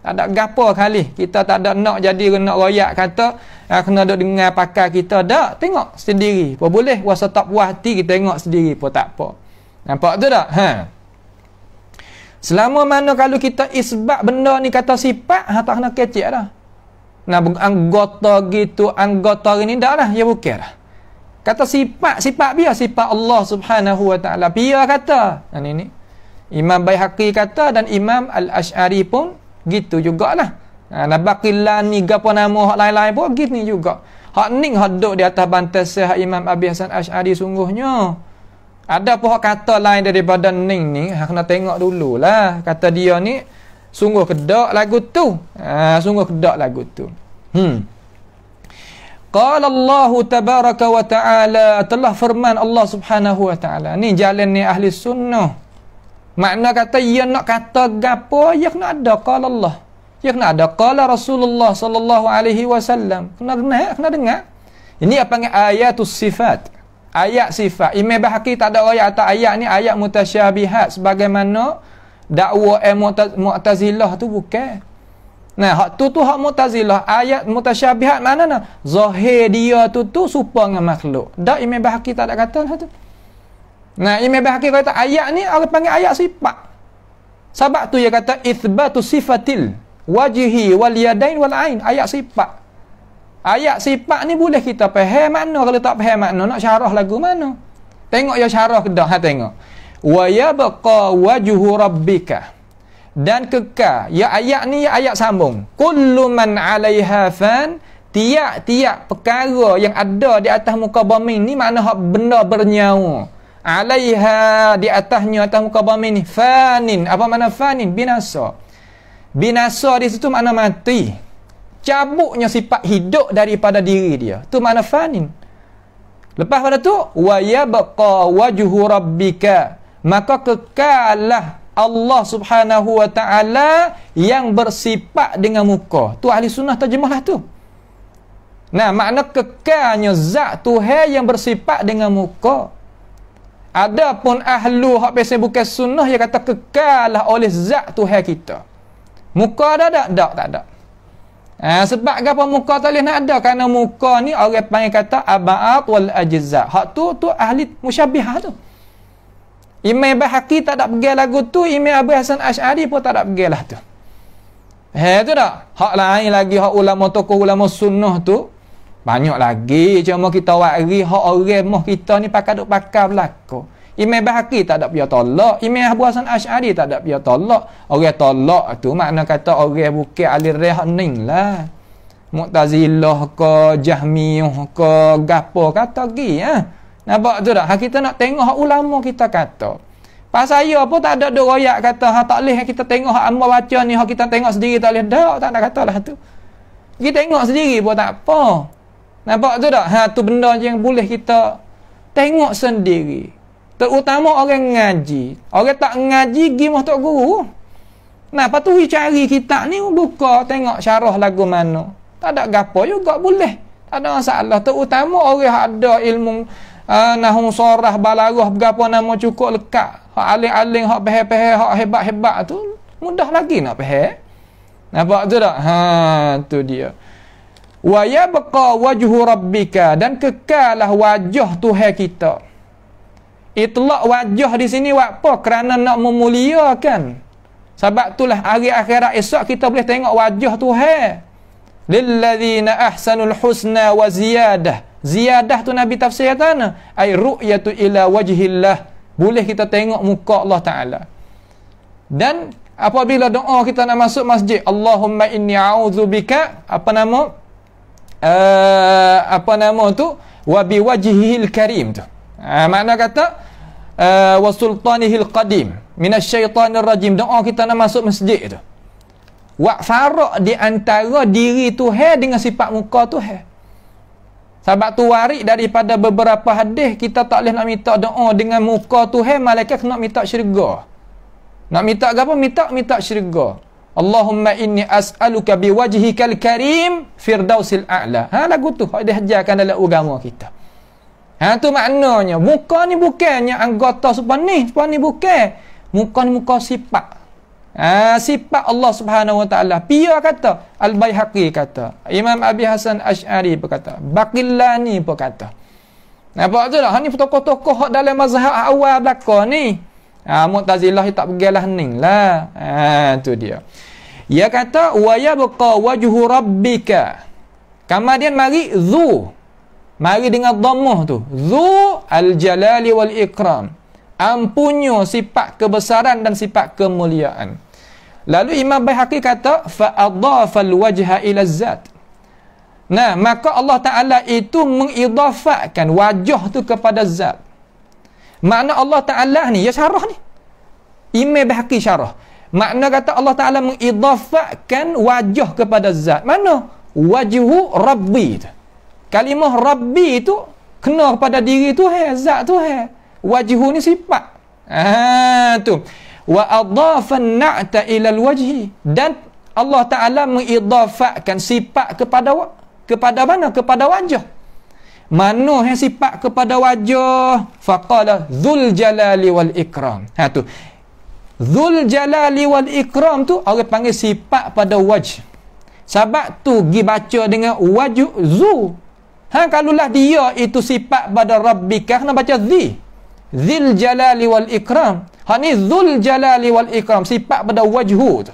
tak ada gapo kali kita tak ada nak jadi nak royak kata nak ah, kena duk dengar pakar kita dak tengok sendiri apa boleh kuasa tak buah hati kita tengok sendiri pun tak apa nampak tu dak ha selama mana kalau kita isbab benda ni kata sifat ha, tak kena kecil dah Nah, anggota gitu, anggota ini dah lah, ya bukan lah. Kata sifat, sifat biar sifat Allah subhanahu wa ta'ala. Biar kata. Dan ini, Imam Bayhaqi kata dan Imam Al-Ash'ari pun gitu jugalah. Nah, Nabaqillah ni, apa nama, hak lain-lain pun gini juga. Hak ni, hak duduk di atas bantai sehat Imam Abi Hasan Ash'ari sungguhnya. Ada pun hak kata lain daripada ni ni, hak kena tengok dululah. Kata dia ni, sungguh kedak lagu tu ha, sungguh kedak lagu tu hmm Qala Allah tabaraka wa ta'ala telah firman Allah subhanahu wa ta'ala ni jalan ni ahli sunnah makna kata ia nak kata gapo ia kena ada qala Allah ia kena ada qala Rasulullah sallallahu alaihi wasallam kena dengar kena dengar ini apa panggil ayatus sifat ayat sifat imam bahaki tak ada ayat atau ayat ni ayat mutasyabihat sebagaimana dakwa eh, mu'tazilah tu bukan nah hak tu tu hak mu'tazilah ayat mutasyabihat mana nak? zahir dia tu tu serupa dengan makhluk dak imam bahaki tak ada kata lah tu nah imam bahaki kata ayat ni orang panggil ayat sifat sebab tu dia kata itsbatu sifatil wajhi wal yadain wal ain ayat sifat ayat sifat ni boleh kita faham makna kalau tak faham makna nak syarah lagu mana tengok ya syarah kedah ha tengok wa yabqa wajhu rabbika dan kekal ya ayat ni ya ayat sambung kullu man 'alaiha fan tiap-tiap perkara yang ada di atas muka bumi ni makna hak benda bernyawa alaiha di atasnya atas muka bumi ni fanin apa makna fanin binasa binasa di situ makna mati cabutnya sifat hidup daripada diri dia tu makna fanin lepas pada tu wa yabqa wajhu rabbika maka kekalah Allah subhanahu wa ta'ala yang bersifat dengan muka. Tu ahli sunnah terjemahlah tu. Nah, makna kekalnya zat Tuhan yang bersifat dengan muka. Adapun ahlu hak pesan bukan sunnah yang kata kekalah oleh zat Tuhan kita. Muka ada tak? Tak, tak ada. Ha, sebab apa muka tak boleh nak ada? Kerana muka ni orang panggil kata abad wal ajizat. Hak tu tu ahli musyabihah tu. Imam Bahaki tak nak pergi lagu tu, Imam Abu Hasan Ash'ari pun tak nak pergi lah tu. Hei eh, tu tak? Hak lain lagi, hak ulama tokoh, ulama sunnah tu, banyak lagi. Cuma kita wakri, hak orang moh kita ni pakar duk pakar belakang. Imam Bahaki tak ada pihak tolak. Imam Abu Hasan Ash'ari tak ada pihak tolak. Orang tolak tu makna kata orang bukit alir rehat ni lah. Mu'tazilah ke, jahmiyuh ke, gapo kata gi. Ha? Nampak tu tak? Ha, kita nak tengok hak ulama kita kata. Pak saya pun tak ada duk royak kata ha tak boleh kita tengok hak amal baca ni, hak kita tengok sendiri tak leh. Dak tak nak katalah tu. Kita tengok sendiri pun tak apa. Nampak tu tak? Ha tu benda je yang boleh kita tengok sendiri. Terutama orang ngaji. Orang tak ngaji gimah tak guru. Nah, patu cari kitab ni buka tengok syarah lagu mana. Tak ada gapo juga boleh. Tak ada masalah. Terutama orang ada ilmu uh, ah, nahu sorah balaruh berapa nama cukup lekat hak aling-aling hak pehe-pehe hak hebat-hebat tu mudah lagi nak pehe nampak tu tak ha tu dia wa yabqa wajhu rabbika dan kekalah wajah tuhan kita itlak wajah di sini buat apa kerana nak memuliakan sebab itulah hari akhirat esok kita boleh tengok wajah tuhan lilladzina ahsanul husna wa ziyadah Ziyadah tu Nabi tafsir kata mana? Ai ru'yatu ila wajhillah. Boleh kita tengok muka Allah Taala. Dan apabila doa kita nak masuk masjid, Allahumma inni bika apa nama? Uh, apa nama tu? Wa biwajhihil karim tu. Ah makna kata uh, wa sultanihil qadim minasyaitanir rajim. Doa kita nak masuk masjid tu. Wa farq di antara diri Tuhan dengan sifat muka Tuhan. Sebab tu warik daripada beberapa hadis kita tak boleh nak minta doa dengan muka Tuhan malaikat nak minta syurga. Nak minta apa? Minta minta syurga. Allahumma inni as'aluka biwajhikal karim firdausil a'la. Ha lagu tu hak diajarkan dalam agama kita. Ha tu maknanya muka ni bukannya anggota supan ni, supan bukan. Muka ni muka sifat. Ah ha, sifat Allah Subhanahu Wa Taala. Pia kata, Al Baihaqi kata, Imam Abi Hasan Ash'ari berkata, Baqillani kata. Nampak tu lah, ni tokoh-tokoh hak dalam mazhab awal belaka ni. Ha, Mu'tazilah tak begalah ning lah. Ha, tu dia. Ya kata, Wa yabqa wajhu rabbika. Kemudian mari, Zu. Mari dengan dhammah tu. Zu al-jalali wal-ikram. Ampunyo sifat kebesaran dan sifat kemuliaan. Lalu Imam Baihaqi kata al wajha ila zat. Nah, maka Allah Taala itu mengidhafakan wajah tu kepada zat. Makna Allah Taala ni ya syarah ni. Imam Baihaqi syarah. Makna kata Allah Taala mengidhafakan wajah kepada zat. Mana? Wajhu Rabbi. Kalimah Rabbi itu kena pada diri tu hai, zat tu hai. Wajhu ni sifat. Ah, tu wa adhafan na'ta ila alwajhi dan Allah Taala mengidhafakan sifat kepada kepada mana kepada wajah mana yang sifat kepada wajah faqala zul jalali wal ikram ha tu dzul jalali wal ikram tu orang panggil sifat pada wajah sebab tu gi baca dengan wajuzu ha kalau lah dia itu sifat pada rabbika kena baca dzi Zil jalali wal ikram. Ha ni zul jalali wal ikram. Sifat pada wajhu tu.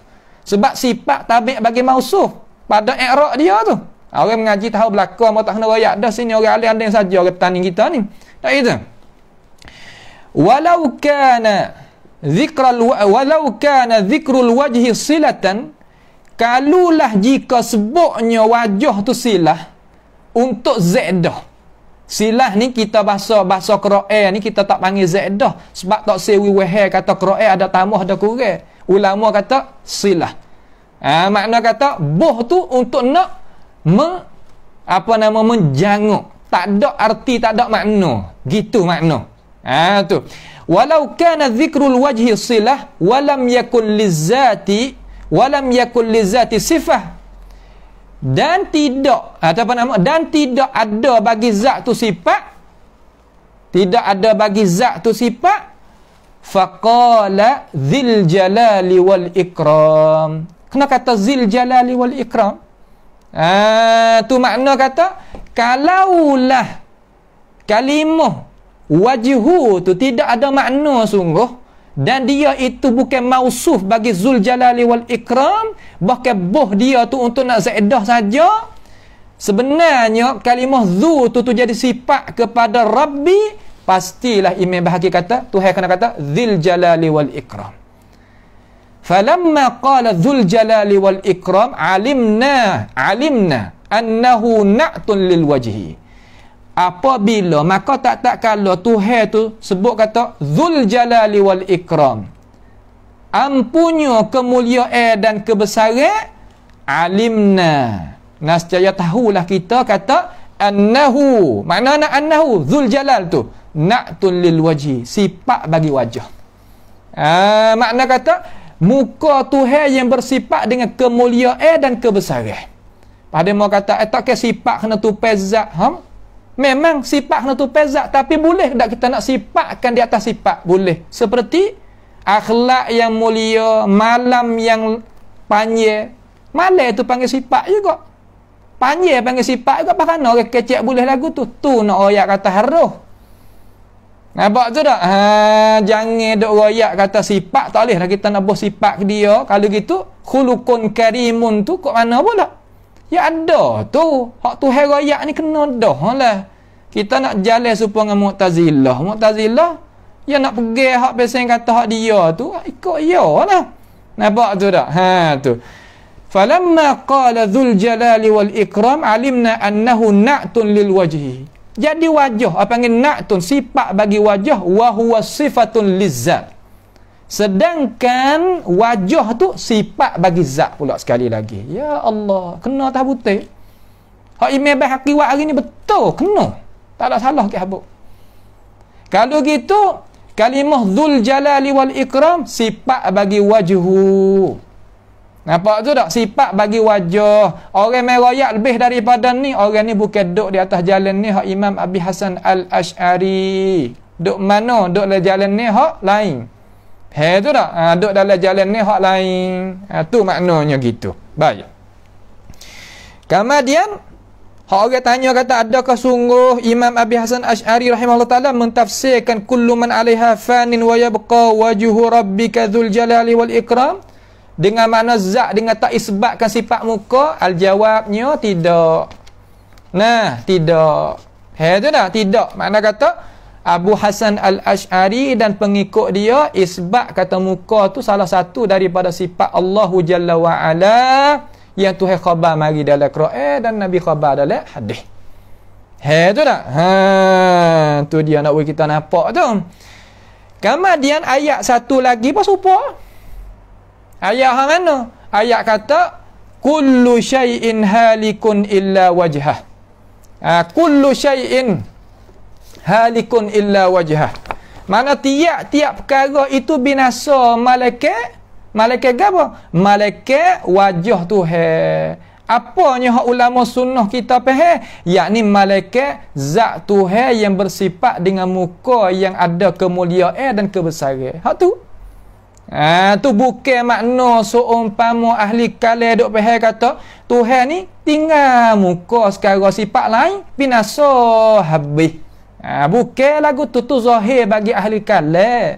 Sebab sifat tabik bagi mausuf. Pada ikhrak dia tu. Orang mengaji tahu belakang. Orang tak kena rakyat dah sini. Orang alih andai saja. Orang petani kita ni. Tak kira. Walau kana zikral walau kana zikrul wajhi silatan kalulah jika sebutnya wajah tu silah untuk zaidah Silah ni kita bahasa bahasa Qur'an ni kita tak panggil zaidah sebab tak sewi wehe kata Qur'an ada tambah ada kurang. Ulama kata silah. Ha, makna kata boh tu untuk nak me, apa nama menjanguk. Tak ada arti tak ada makna. Gitu makna. Ha tu. Walau kana dhikrul wajhi silah walam yakun lizati walam yakun lizati sifah dan tidak apa nama dan tidak ada bagi zat tu sifat tidak ada bagi zat tu sifat faqala zil jalali wal ikram kena kata zil jalali wal ikram ah tu makna kata kalaulah kalimah wajhu tu tidak ada makna sungguh dan dia itu bukan mausuf bagi Zul Jalali wal Ikram bahkan boh dia tu untuk nak zaidah saja sebenarnya kalimah zu tu tu jadi sifat kepada Rabbi pastilah Imam Bahaki kata Tuhan kena kata Zil Jalali wal Ikram falamma qala Zul Jalali wal Ikram alimna alimna annahu na'tun lil wajhi apabila maka tak tak kalau Tuhan tu sebut kata Zul Jalali wal Ikram ampunya kemuliaan dan kebesaran alimna nascaya tahulah kita kata annahu makna nak annahu Zul Jalal tu na'tun lil waji sifat bagi wajah Ah makna kata muka Tuhan yang bersifat dengan kemuliaan dan kebesaran. Pada mau kata eh, tak ke sifat kena tu pezat, ha? Memang sifat kena tu pezak, Tapi boleh tak kita nak sifatkan di atas sifat Boleh Seperti Akhlak yang mulia Malam yang panjir Malam tu panggil sifat juga Panjir panggil sifat juga Pakai nak orang kecil boleh lagu tu Tu nak orang kata haruh Nampak tu tak? Ha, jangan duk royak kata sifat tak boleh lah kita nak buat sifat dia. Kalau gitu, khulukun karimun tu kok mana pula? Ya ada tu. Hak tu hari ni kena dah lah. Kita nak jalan supaya dengan Mu'tazilah. Mu'tazilah ya nak pergi hak pesan kata hak dia tu ikut ya lah. Nampak tu tak? Ha tu. Falamma qala dzul jalali wal ikram alimna annahu na'tun lil wajhi. Jadi wajah apa panggil na'tun sifat bagi wajah wa huwa sifatun lizzat. Sedangkan wajah tu sifat bagi zat pula sekali lagi. Ya Allah, kena tahu betul. Hak imam bah kiwat hari ni betul kena. Tak ada salah ke habuk. Kalau gitu kalimah zul jalali wal ikram sifat bagi wajhu. Nampak tu tak? Sifat bagi wajah. Orang merayak lebih daripada ni, orang ni bukan duduk di atas jalan ni hak Imam Abi Hasan Al-Ash'ari. Duduk mana? Duduk di jalan ni hak lain. Hei tu tak? Ha, duduk dalam jalan ni hak lain. Ha, tu maknanya gitu. Baik. Kemudian, hak orang tanya kata, adakah sungguh Imam Abi Hasan Ash'ari rahimahullah ta'ala mentafsirkan kulluman alaiha fanin wa yabqa wajuhu rabbika dhul jalali wal ikram? Dengan mana zak dengan tak isbatkan sifat muka? al jawabnya tidak. Nah, tidak. Hei tu tak? Tidak. Makna kata, Abu Hasan Al-Ash'ari dan pengikut dia isbat kata muka tu salah satu daripada sifat Allahu Jalla wa'ala yang tuhai khabar mari dalam Quran dan Nabi khabar dalam hadis. He tu tak? Ha, tu dia nak bagi kita nampak tu. Kemudian ayat satu lagi pun serupa. Ayat hang mana? Ayat kata kullu syai'in halikun illa wajhah. Ah ha, kullu syai'in halikun illa wajah. Mana tiap-tiap perkara itu binasa malaikat? Malaikat apa? Malaikat wajah Tuhan. Apanya hak ulama sunnah kita pehe? Yakni malaikat zat Tuhan yang bersifat dengan muka yang ada kemuliaan dan kebesaran. Hak tu. Ah ha, tu bukan makna seumpama ahli kalam dok pehe kata Tuhan ni tinggal muka sekarang sifat lain binasa habis. Ha, bukan lagu tu tu zahir bagi ahli kalam.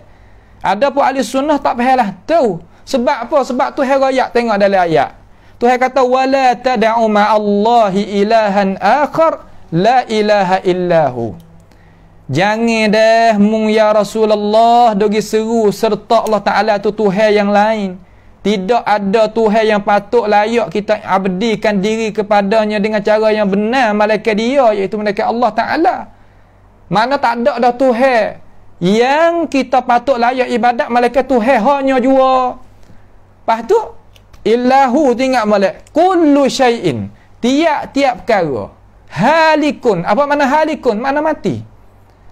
Ada pun ahli sunnah tak pahalah tahu. Sebab apa? Sebab tu hari ayat tengok dalam ayat. Tuhan kata wala tad'u ma'allahi ilahan akhar la ilaha illahu. Jangan dah mung ya Rasulullah dogi seru serta Allah Taala tu Tuhan yang lain. Tidak ada Tuhan yang patut layak kita abdikan diri kepadanya dengan cara yang benar malaikat dia iaitu malaikat Allah Taala mana tak ada dah Tuhan yang kita patut layak ibadat malaikat Tuhan hanya jua lepas tu illahu tengok malak kullu syai'in tiap-tiap perkara halikun apa mana halikun mana mati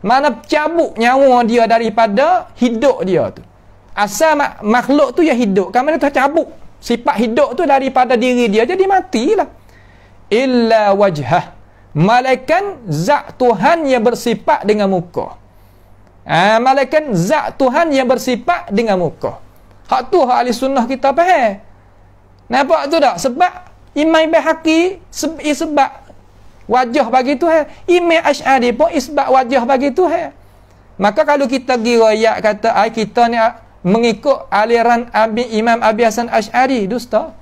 mana cabut nyawa dia daripada hidup dia tu asal mak- makhluk tu ya hidup kan mana tu cabut sifat hidup tu daripada diri dia jadi matilah illa wajhah Malaikat zat Tuhan yang bersifat dengan muka. ha, malaikat zat Tuhan yang bersifat dengan muka. Hak tu hak ahli sunnah kita faham. Nampak tu tak? Sebab iman bil sebab wajah bagi Tuhan, iman asy'ari pun isbab wajah bagi Tuhan. Maka kalau kita pergi royak kata ai kita ni mengikut aliran Abi Imam Abi Hasan Asy'ari dusta.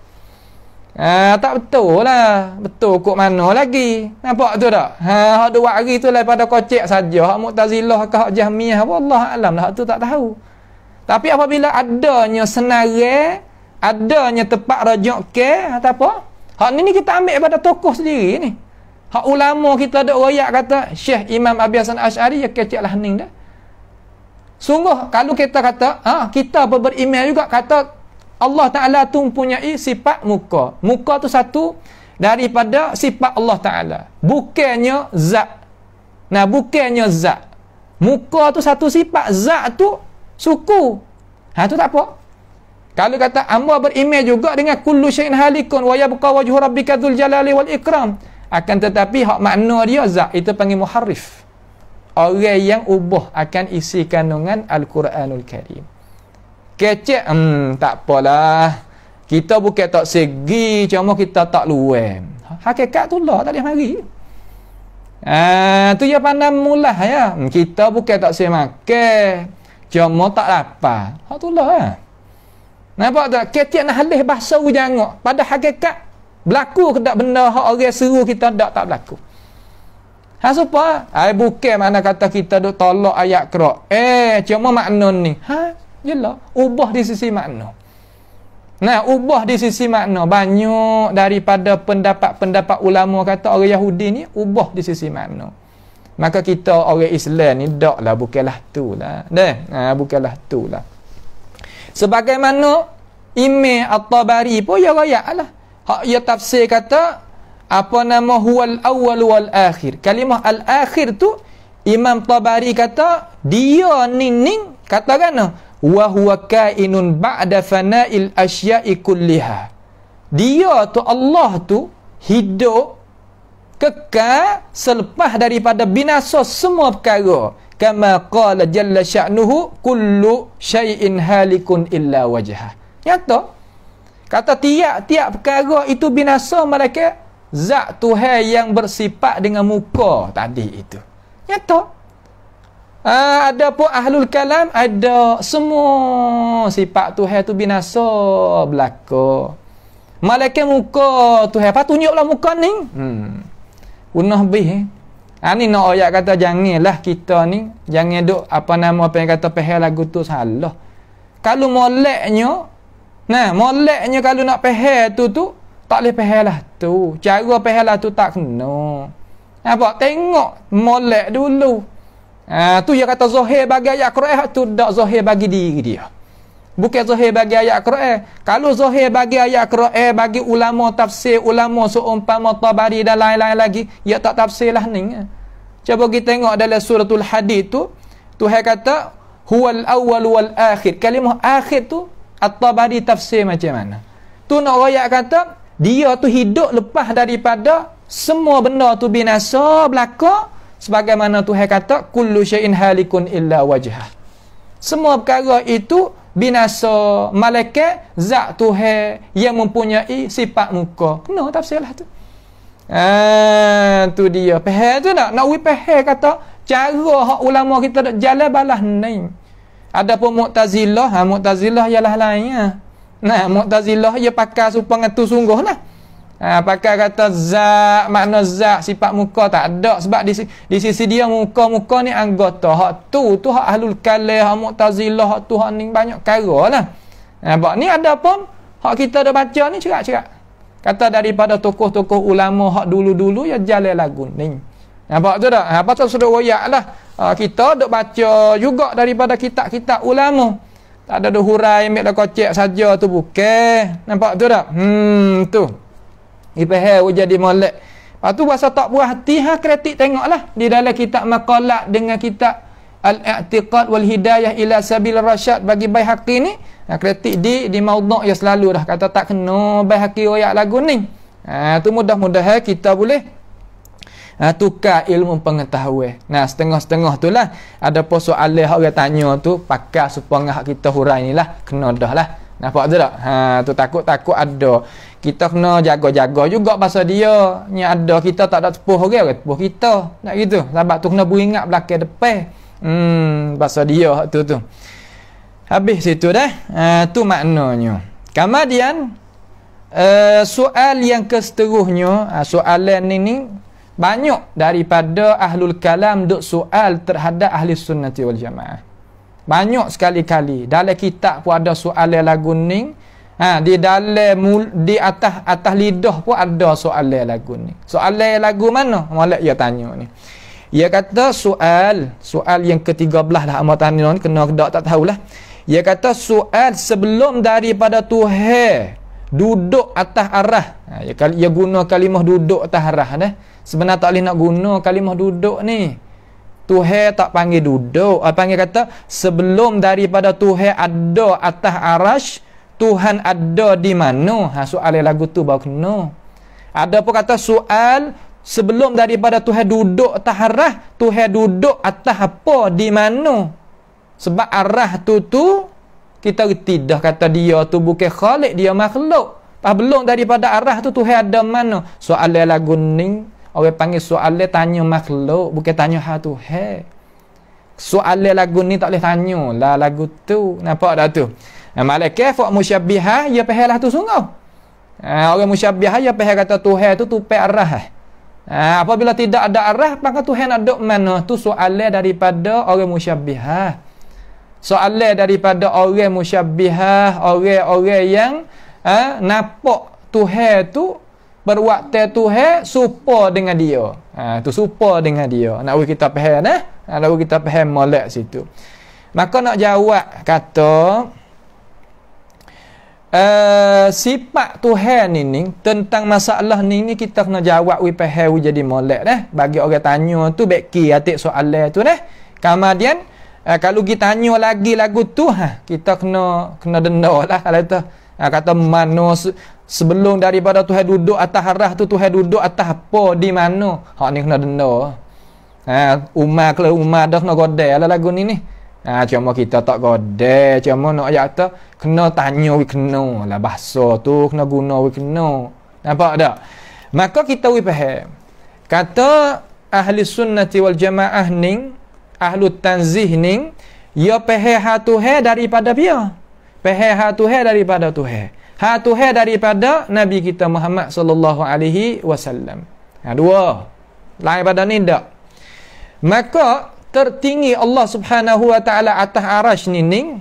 Ha, tak betul lah. Betul kot mana lagi. Nampak tu tak? Ha, hak dua hari tu lah pada kocek saja. Hak mu'tazilah ke hak jahmiah. Wallah alam lah. Hak tu tak tahu. Tapi apabila adanya senarai, adanya tempat rajuk ke atau apa, hak ni kita ambil pada tokoh sendiri ni. Hak ulama kita ada royak kata, Syekh Imam Abi Hasan Ash'ari, ya kecek lah ning dah. Sungguh, kalau kita kata, ha, kita berimel juga kata, Allah Ta'ala tu mempunyai sifat muka. Muka tu satu daripada sifat Allah Ta'ala. Bukannya zat. Nah, bukannya zat. Muka tu satu sifat. Zat tu suku. Ha, tu tak apa. Kalau kata Amwa berimej juga dengan kullu syai'in halikun wa yabqa wajhu rabbika dzul jalali wal ikram akan tetapi hak makna dia zak itu panggil muharif orang yang ubah akan isi kandungan al-Quranul Karim Kecek, hmm, tak apalah. Kita bukan tak segi, cuma kita tak luar. Hakikat tu lah, tak ada hari. Ah, tu ya pandang mula ya. Hmm, kita bukan tak semakan, cuma tak lapar. Hak tu lah. Ya. Nampak tak? Ketik nak halih bahasa ujangok. Pada hakikat, berlaku ke tak benda hak orang seru kita tak tak berlaku. Ha supa, ai bukan mana kata kita duk tolak ayat kerok. Eh, cuma makna ni. Ha? Yalah, ubah di sisi makna. Nah, ubah di sisi makna. Banyak daripada pendapat-pendapat ulama kata orang Yahudi ni, ubah di sisi makna. Maka kita orang Islam ni, taklah, bukanlah tu lah. Dah, nah, bukanlah tu lah. Sebagaimana Imam At-Tabari pun ya raya lah. Hak ya tafsir kata apa nama huwal awal wal akhir. Kalimah al akhir tu Imam Tabari kata dia ning ning kata kan wa huwa kainun ba'da fana'il asya'i kulliha dia tu Allah tu hidup kekal selepas daripada binasa semua perkara kama qala jalla sya'nuhu kullu syai'in halikun illa wajha nyata kata tiap-tiap perkara itu binasa mereka zat tuhan yang bersifat dengan muka tadi itu nyata Uh, ada pun ahlul kalam ada semua sifat Tuhan tu binasa belaka. Malaikat muka Tuhan apa tunjuklah muka ni. Hmm. Unah bih. Eh? Ani ah, nak ayat kata janganlah kita ni jangan duk apa nama apa yang kata pehel lagu tu salah. Kalau moleknya nah moleknya kalau nak pehel tu tu tak boleh pehel lah tu. Cara pehel lah tu tak kena. Apa tengok molek dulu. Ha, tu yang kata zahir bagi ayat Quran tu tak zahir bagi diri dia. Bukan zahir bagi ayat Quran. Kalau zahir bagi ayat Quran bagi ulama tafsir, ulama seumpama Tabari dan lain-lain lagi, ya tak tafsir lah ni. Cuba kita tengok dalam suratul hadid tu, tu Tuhan kata huwal awwal wal akhir. Kalimah akhir tu At-Tabari tafsir macam mana? Tu nak royak kata dia tu hidup lepas daripada semua benda tu binasa belaka sebagaimana Tuhan kata kullu syai'in halikun illa wajhah semua perkara itu binasa malaikat zat Tuhan yang mempunyai sifat muka kena tafsirlah tu ah tu dia pehe tu nak nak wi pehe kata cara hak ulama kita nak jalan balah ni ada pun Mu'tazilah ha, Mu'tazilah ialah lain ya. nah Mu'tazilah ia pakai supaya tu sungguh lah Ha, pakai kata Zak, makna zat, sifat muka tak ada. Sebab di, di sisi dia muka-muka ni anggota. Hak tu, tu hak ahlul kalih, hak muqtazilah, hak tu, hak ni banyak kara lah. Ha, ni ada pun, hak kita dah baca ni cerak-cerak. Kata daripada tokoh-tokoh ulama hak dulu-dulu, ya jalan lagu ni. Nampak ha, tu tak? Apa tu ha, sudah royak lah. Ha, kita duk baca juga daripada kitab-kitab ulama. Tak ada duhurai, ambil dah kocek saja tu bukeh. Nampak tu tak? Hmm, tu. Ipehe wujadi molek. Lepas tu bahasa tak puas hati ha kritik tengoklah di dalam kitab maqalat dengan kitab al-i'tiqad wal hidayah ila sabil rasyad bagi baihaqi ni. Ha kritik di di maudhu' yang selalu dah kata tak kena baihaqi royak lagu ni. Ha tu mudah-mudahan kita boleh Ha, tukar ilmu pengetahuan. Nah, setengah-setengah tu lah. Ada persoalan soalan yang orang tanya tu, pakar supaya kita hurai ni lah. Kena dah lah. Nampak tu tak? Ha, tu takut-takut ada kita kena jaga-jaga juga pasal dia ni ada kita tak ada tepuh orang okay? tepuh kita nak gitu sebab tu kena beringat belakang depan hmm pasal dia tu tu habis situ dah uh, tu maknanya kemudian uh, soal yang keseteruhnya uh, ha, soalan ni ni banyak daripada ahlul kalam duk soal terhadap ahli sunnati wal jamaah banyak sekali-kali dalam kitab pun ada soalan lagu ning Ha, di dalam mul di atas atas lidah pun ada soalan lagu ni. Soalan lagu mana? Malak ia tanya ni. Ia kata soal, soal yang ke-13 lah amat tanya ni kena kedak tak tahulah. Ia kata soal sebelum daripada Tuhan duduk atas arah. Ha, ia, kal- ia guna kalimah duduk atas arah dah. Sebenarnya tak boleh nak guna kalimah duduk ni. Tuhan tak panggil duduk. Ah panggil kata sebelum daripada Tuhan ada atas arasy Tuhan ada di mana? Ha, soal lagu tu baru kena. Ada pun kata soal sebelum daripada Tuhan duduk taharah, Tuhan duduk atas apa di mana? Sebab arah tu tu kita tidak kata dia tu bukan khalik, dia makhluk. Pas belum daripada arah tu Tuhan ada mana? Soal lagu ni orang panggil soal tanya makhluk, bukan tanya ha Tuhan. Soal lagu ni tak boleh tanya lah lagu tu. Nampak dah tu? Ha, malaikat fa musyabbiha ya pehalah tu sungguh. Ha, orang musyabbiha ya pehal kata Tuhan tu tu pe arah. Eh. Ha, apabila tidak ada arah, maka Tuhan nak duk mana? Tu soalan daripada orang musyabbiha. Soalan daripada orang musyabbiha, orang-orang yang ha, nampak Tuhan tu berwaktu Tuhan supa dengan dia. Ha, tu supa dengan dia. Nak bagi kita faham nah. Eh? Ha, nak bagi kita faham molek situ. Maka nak jawab kata Eh, sifat Tuhan ni tentang masalah ni ni kita kena jawab we pahal we jadi molek dah bagi orang tanya tu beki atik soalan tu dah kemudian uh, kalau kita tanya lagi lagu tu ha, kita kena kena dendah lah kalau tu ha, kata mana sebelum daripada Tuhan duduk atas arah tu Tuhan duduk atas apa di mana hak ni kena dendah ha, umar kalau umar dah kena godel lah lagu ni ni Ha, cuma kita tak gode, cuma nak ayat tu kena tanya we kena lah bahasa tu kena guna we kena. Nampak tak? Maka kita we faham. Kata ahli sunnati wal jamaah ning ahli tanzih ning ya pehe hatu he daripada pia. Pehe hatu he daripada tu he. Hatu he daripada nabi kita Muhammad sallallahu alaihi wasallam. Ha dua. Lain pada ni tak? Maka tertinggi Allah Subhanahu Wa Taala atas arasy nining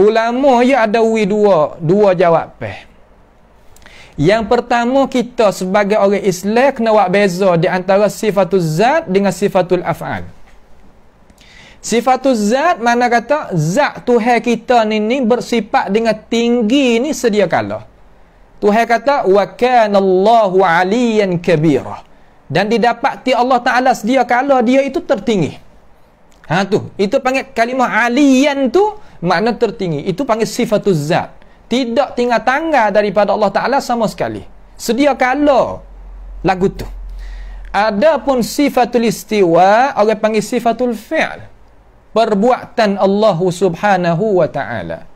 ulama ya ada wi dua dua jawab peh yang pertama kita sebagai orang Islam kena buat beza di antara sifatul zat dengan sifatul af'al. Sifatul zat mana kata zat Tuhan kita ni ni bersifat dengan tinggi ni sedia kala. Tuhan kata wa kana Allahu aliyan kabira. Dan didapati Allah Taala sedia kala dia itu tertinggi. Ha tu, itu panggil kalimah aliyan tu makna tertinggi. Itu panggil sifatul zat. Tidak tinggal tangga daripada Allah Taala sama sekali. Sedia kala lagu tu. Adapun sifatul istiwa orang panggil sifatul fi'l. Perbuatan Allah Subhanahu wa taala.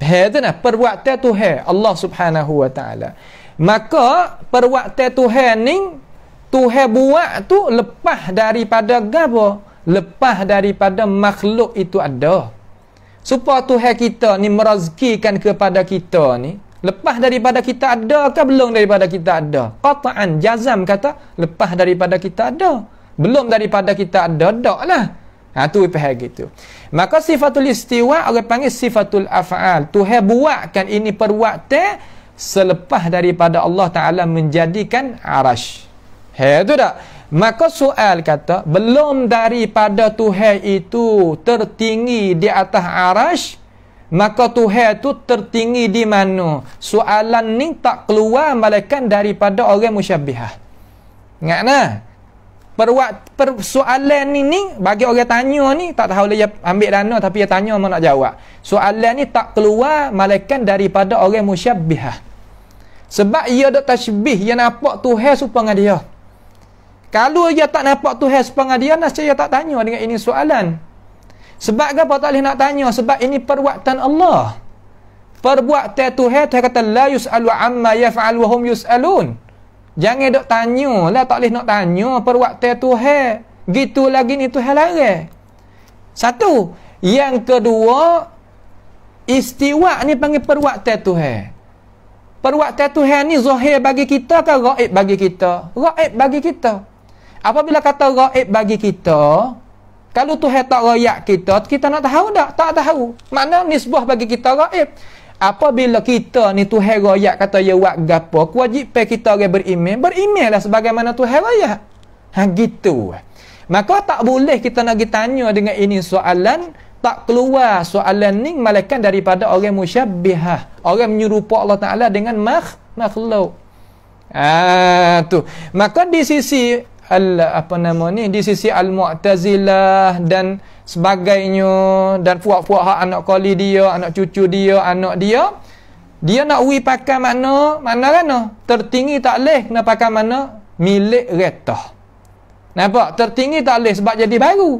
Hadana perbuatan Tuhan Allah Subhanahu wa taala. Maka perbuatan Tuhan ning Tuhan buat tu lepas daripada gapo? lepas daripada makhluk itu ada supaya Tuhan kita ni merazkikan kepada kita ni lepas daripada kita ada ke belum daripada kita ada Kataan jazam kata lepas daripada kita ada belum daripada kita ada dak lah ha tu faham gitu maka sifatul istiwa orang panggil sifatul afaal. Tuhan buatkan ini perbuatan selepas daripada Allah Taala menjadikan arash. Hei ha, tu dah. Maka soal kata, belum daripada Tuhan itu tertinggi di atas arash, maka Tuhan itu tertinggi di mana? Soalan ni tak keluar malaikat daripada orang musyabihah. Ingat nah? Perwak, per, soalan ni ni bagi orang tanya ni tak tahu dia ambil dana tapi dia tanya mau nak jawab soalan ni tak keluar malaikat daripada orang musyabihah sebab ia dok tashbih yang nampak tuhan supaya dia kalau dia tak nampak Tuhan sepanjang dia, nasib dia tak tanya dengan ini soalan. Sebab apa tak boleh nak tanya? Sebab ini perbuatan Allah. Perbuatan Tuhan, dia kata, La yus'alu amma yaf'al wa hum yus'alun. Jangan dok tanya lah, tak boleh nak tanya perbuatan Tuhan. Gitu lagi ni Tuhan lari. Satu. Yang kedua, istiwa ni panggil perbuatan Tuhan. Perbuatan Tuhan ni zahir bagi kita ke raib bagi kita? Raib bagi kita. Apabila kata raib bagi kita, kalau Tuhan tak rayak kita, kita nak tahu tak? Tak tahu. Mana nisbah bagi kita raib? Apabila kita ni Tuhan rayak kata ya wak gapo, pe kita orang beriman, lah sebagaimana Tuhan rayak. Ha gitu. Maka tak boleh kita nak ditanya dengan ini soalan tak keluar soalan ni malaikat daripada orang musyabbihah, orang menyerupa Allah Taala dengan makh makhluk. Ah tu. Maka di sisi al apa nama ni di sisi al mu'tazilah dan sebagainya dan puak-puak hak anak kali dia anak cucu dia anak dia dia nak wi pakai mana mana kan no tertinggi tak leh kena pakai mana milik retah nampak tertinggi tak leh sebab jadi baru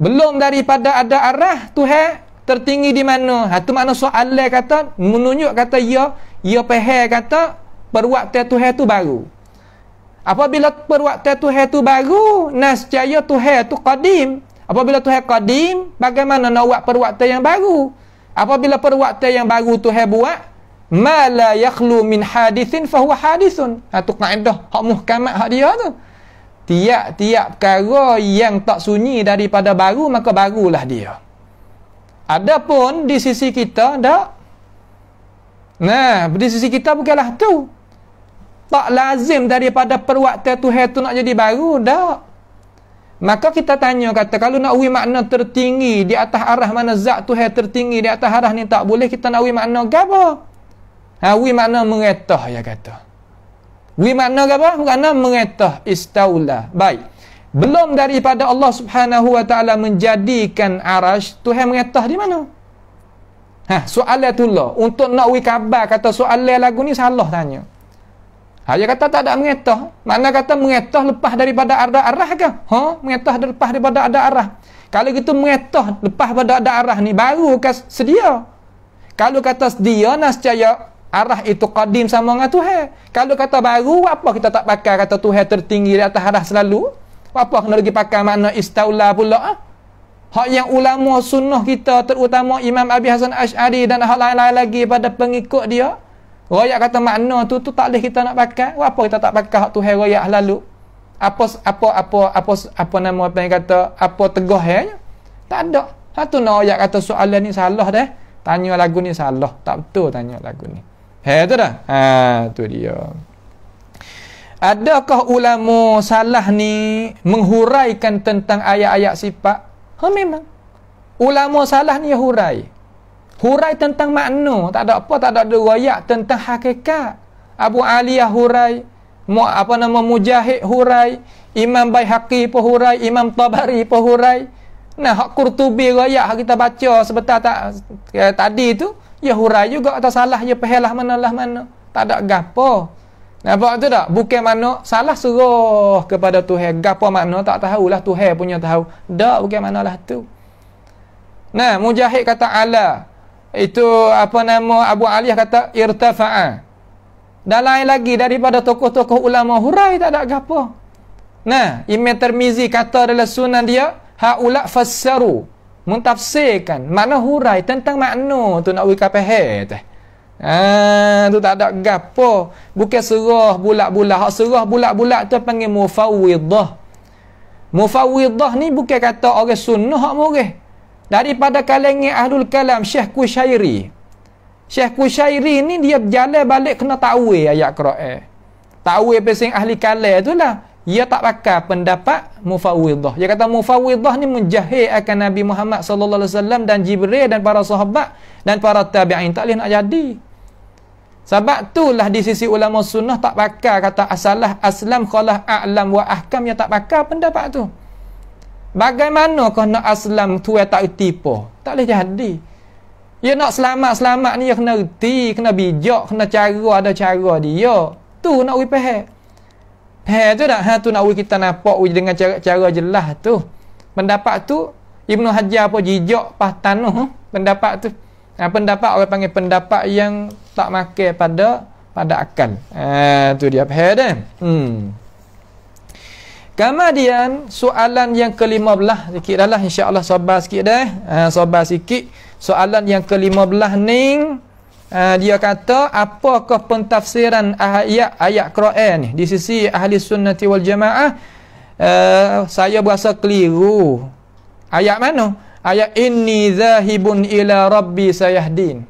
belum daripada ada arah tuhan tertinggi di mana ha tu makna soalan kata menunjuk kata ya ya pehe kata perwaktu tuhan tu baru Apabila perwaktu tu hai tu baru, caya tu hai tu qadim. Apabila tu hai qadim, bagaimana nak buat perwaktu yang baru? Apabila perwaktu yang baru tu hai buat, ma la yakhlu min hadithin fahuwa hadithun. Ha tu kaedah, hak muhkamat hak dia tu. Tiap-tiap perkara yang tak sunyi daripada baru, maka barulah dia. Adapun di sisi kita, tak? Nah, di sisi kita bukanlah tu tak lazim daripada perwakta tu hai tu nak jadi baru dah. maka kita tanya kata kalau nak ui makna tertinggi di atas arah mana zat tu hai tertinggi di atas arah ni tak boleh kita nak ui makna ke apa ha ui makna meretah ya kata ui makna ke apa makna meretah istaula baik belum daripada Allah Subhanahu wa taala menjadikan arasy Tuhan mengetah di mana? Ha, soalan tu lah. Untuk nak wi kata soalan lagu ni salah tanya. Saya ha, kata tak ada mengetah. Mana kata mengetah lepas daripada ada arah ke? Ha? Mengetah lepas daripada ada arah. Kalau gitu mengetah lepas daripada ada arah ni, baru ke sedia. Kalau kata sedia, nascaya arah itu qadim sama dengan Tuhan. Kalau kata baru, apa kita tak pakai kata Tuhan tertinggi di atas arah selalu? Apa kena lagi pakai makna istaula pula? Hak yang ulama sunnah kita terutama Imam Abi Hasan Ash'ari dan hal lain-lain lagi pada pengikut dia. Royak kata makna tu tu tak boleh kita nak pakai. Wah, apa kita tak pakai hak Tuhan royak lalu? Apa apa apa apa apa nama apa yang kata apa tegah hanya? Tak ada. Satu ha, nak royak kata soalan ni salah deh. Tanya lagu ni salah. Tak betul tanya lagu ni. Ha tu dah. Ha tu dia. Adakah ulama salah ni menghuraikan tentang ayat-ayat sifat? Ha memang. Ulama salah ni hurai. Hurai tentang makna, tak ada apa, tak ada riwayat tentang hakikat. Abu Aliyah hurai, mu apa nama Mujahid hurai, Imam Baihaqi pun hurai, Imam Tabari pun hurai. Nah, hak kurtubi riwayat hak kita baca sebentar tak ya, tadi tu, ya hurai juga atau salah ya pehelah mana lah mana. Tak ada gapo. Nampak tu tak? Bukan mana salah suruh kepada Tuhan. Gapo mana tak tahulah Tuhan punya tahu. Dak bukan manalah tu. Nah, Mujahid kata Allah itu apa nama Abu Aliyah kata irtafa'a dan lain lagi daripada tokoh-tokoh ulama hurai tak ada gapo nah Imam Tirmizi kata dalam sunan dia haula fassaru mentafsirkan mana hurai tentang makna tu nak wika pehe teh ah tu tak ada gapo bukan serah bulat-bulat hak serah bulat-bulat tu panggil mufawwidah mufawwidah ni bukan kata orang sunnah hak murih daripada kalengi ahlul kalam Syekh Kushairi Syekh Kushairi ni dia berjalan balik kena ta'wil ayat Quran ta'wil pesing ahli kalam tu lah ia tak pakai pendapat mufawidah dia kata mufawidah ni menjahil akan Nabi Muhammad sallallahu alaihi wasallam dan Jibril dan para sahabat dan para tabi'in tak boleh nak jadi sebab itulah di sisi ulama sunnah tak pakai kata asalah aslam khalah a'lam wa ahkam yang tak pakai pendapat tu. Bagaimana kau nak aslam tu yang tak erti apa? Tak boleh jadi. Ya nak selamat-selamat ni, ya kena erti, kena bijak, kena cara, ada cara dia. Tu nak ui pehek. Pehek tu dah, ha, tu nak ui kita nampak ui dengan cara, cara jelas tu. Pendapat tu, Ibnu Hajar apa jijak pas tanuh. Ha, pendapat tu. Ha, pendapat orang panggil pendapat yang tak makan pada pada akal. Ha, tu dia pehek dah. Hmm. Kemudian soalan yang ke-15 sikit dahlah insya-Allah sabar sikit dah. Ah eh, uh, eh, sabar sikit. Soalan yang ke-15 ni uh, dia kata apakah pentafsiran ayat ayat Quran ni di sisi ahli sunnati wal jamaah? Uh, saya berasa keliru. Ayat mana? Ayat inni zahibun ila rabbi sayahdin.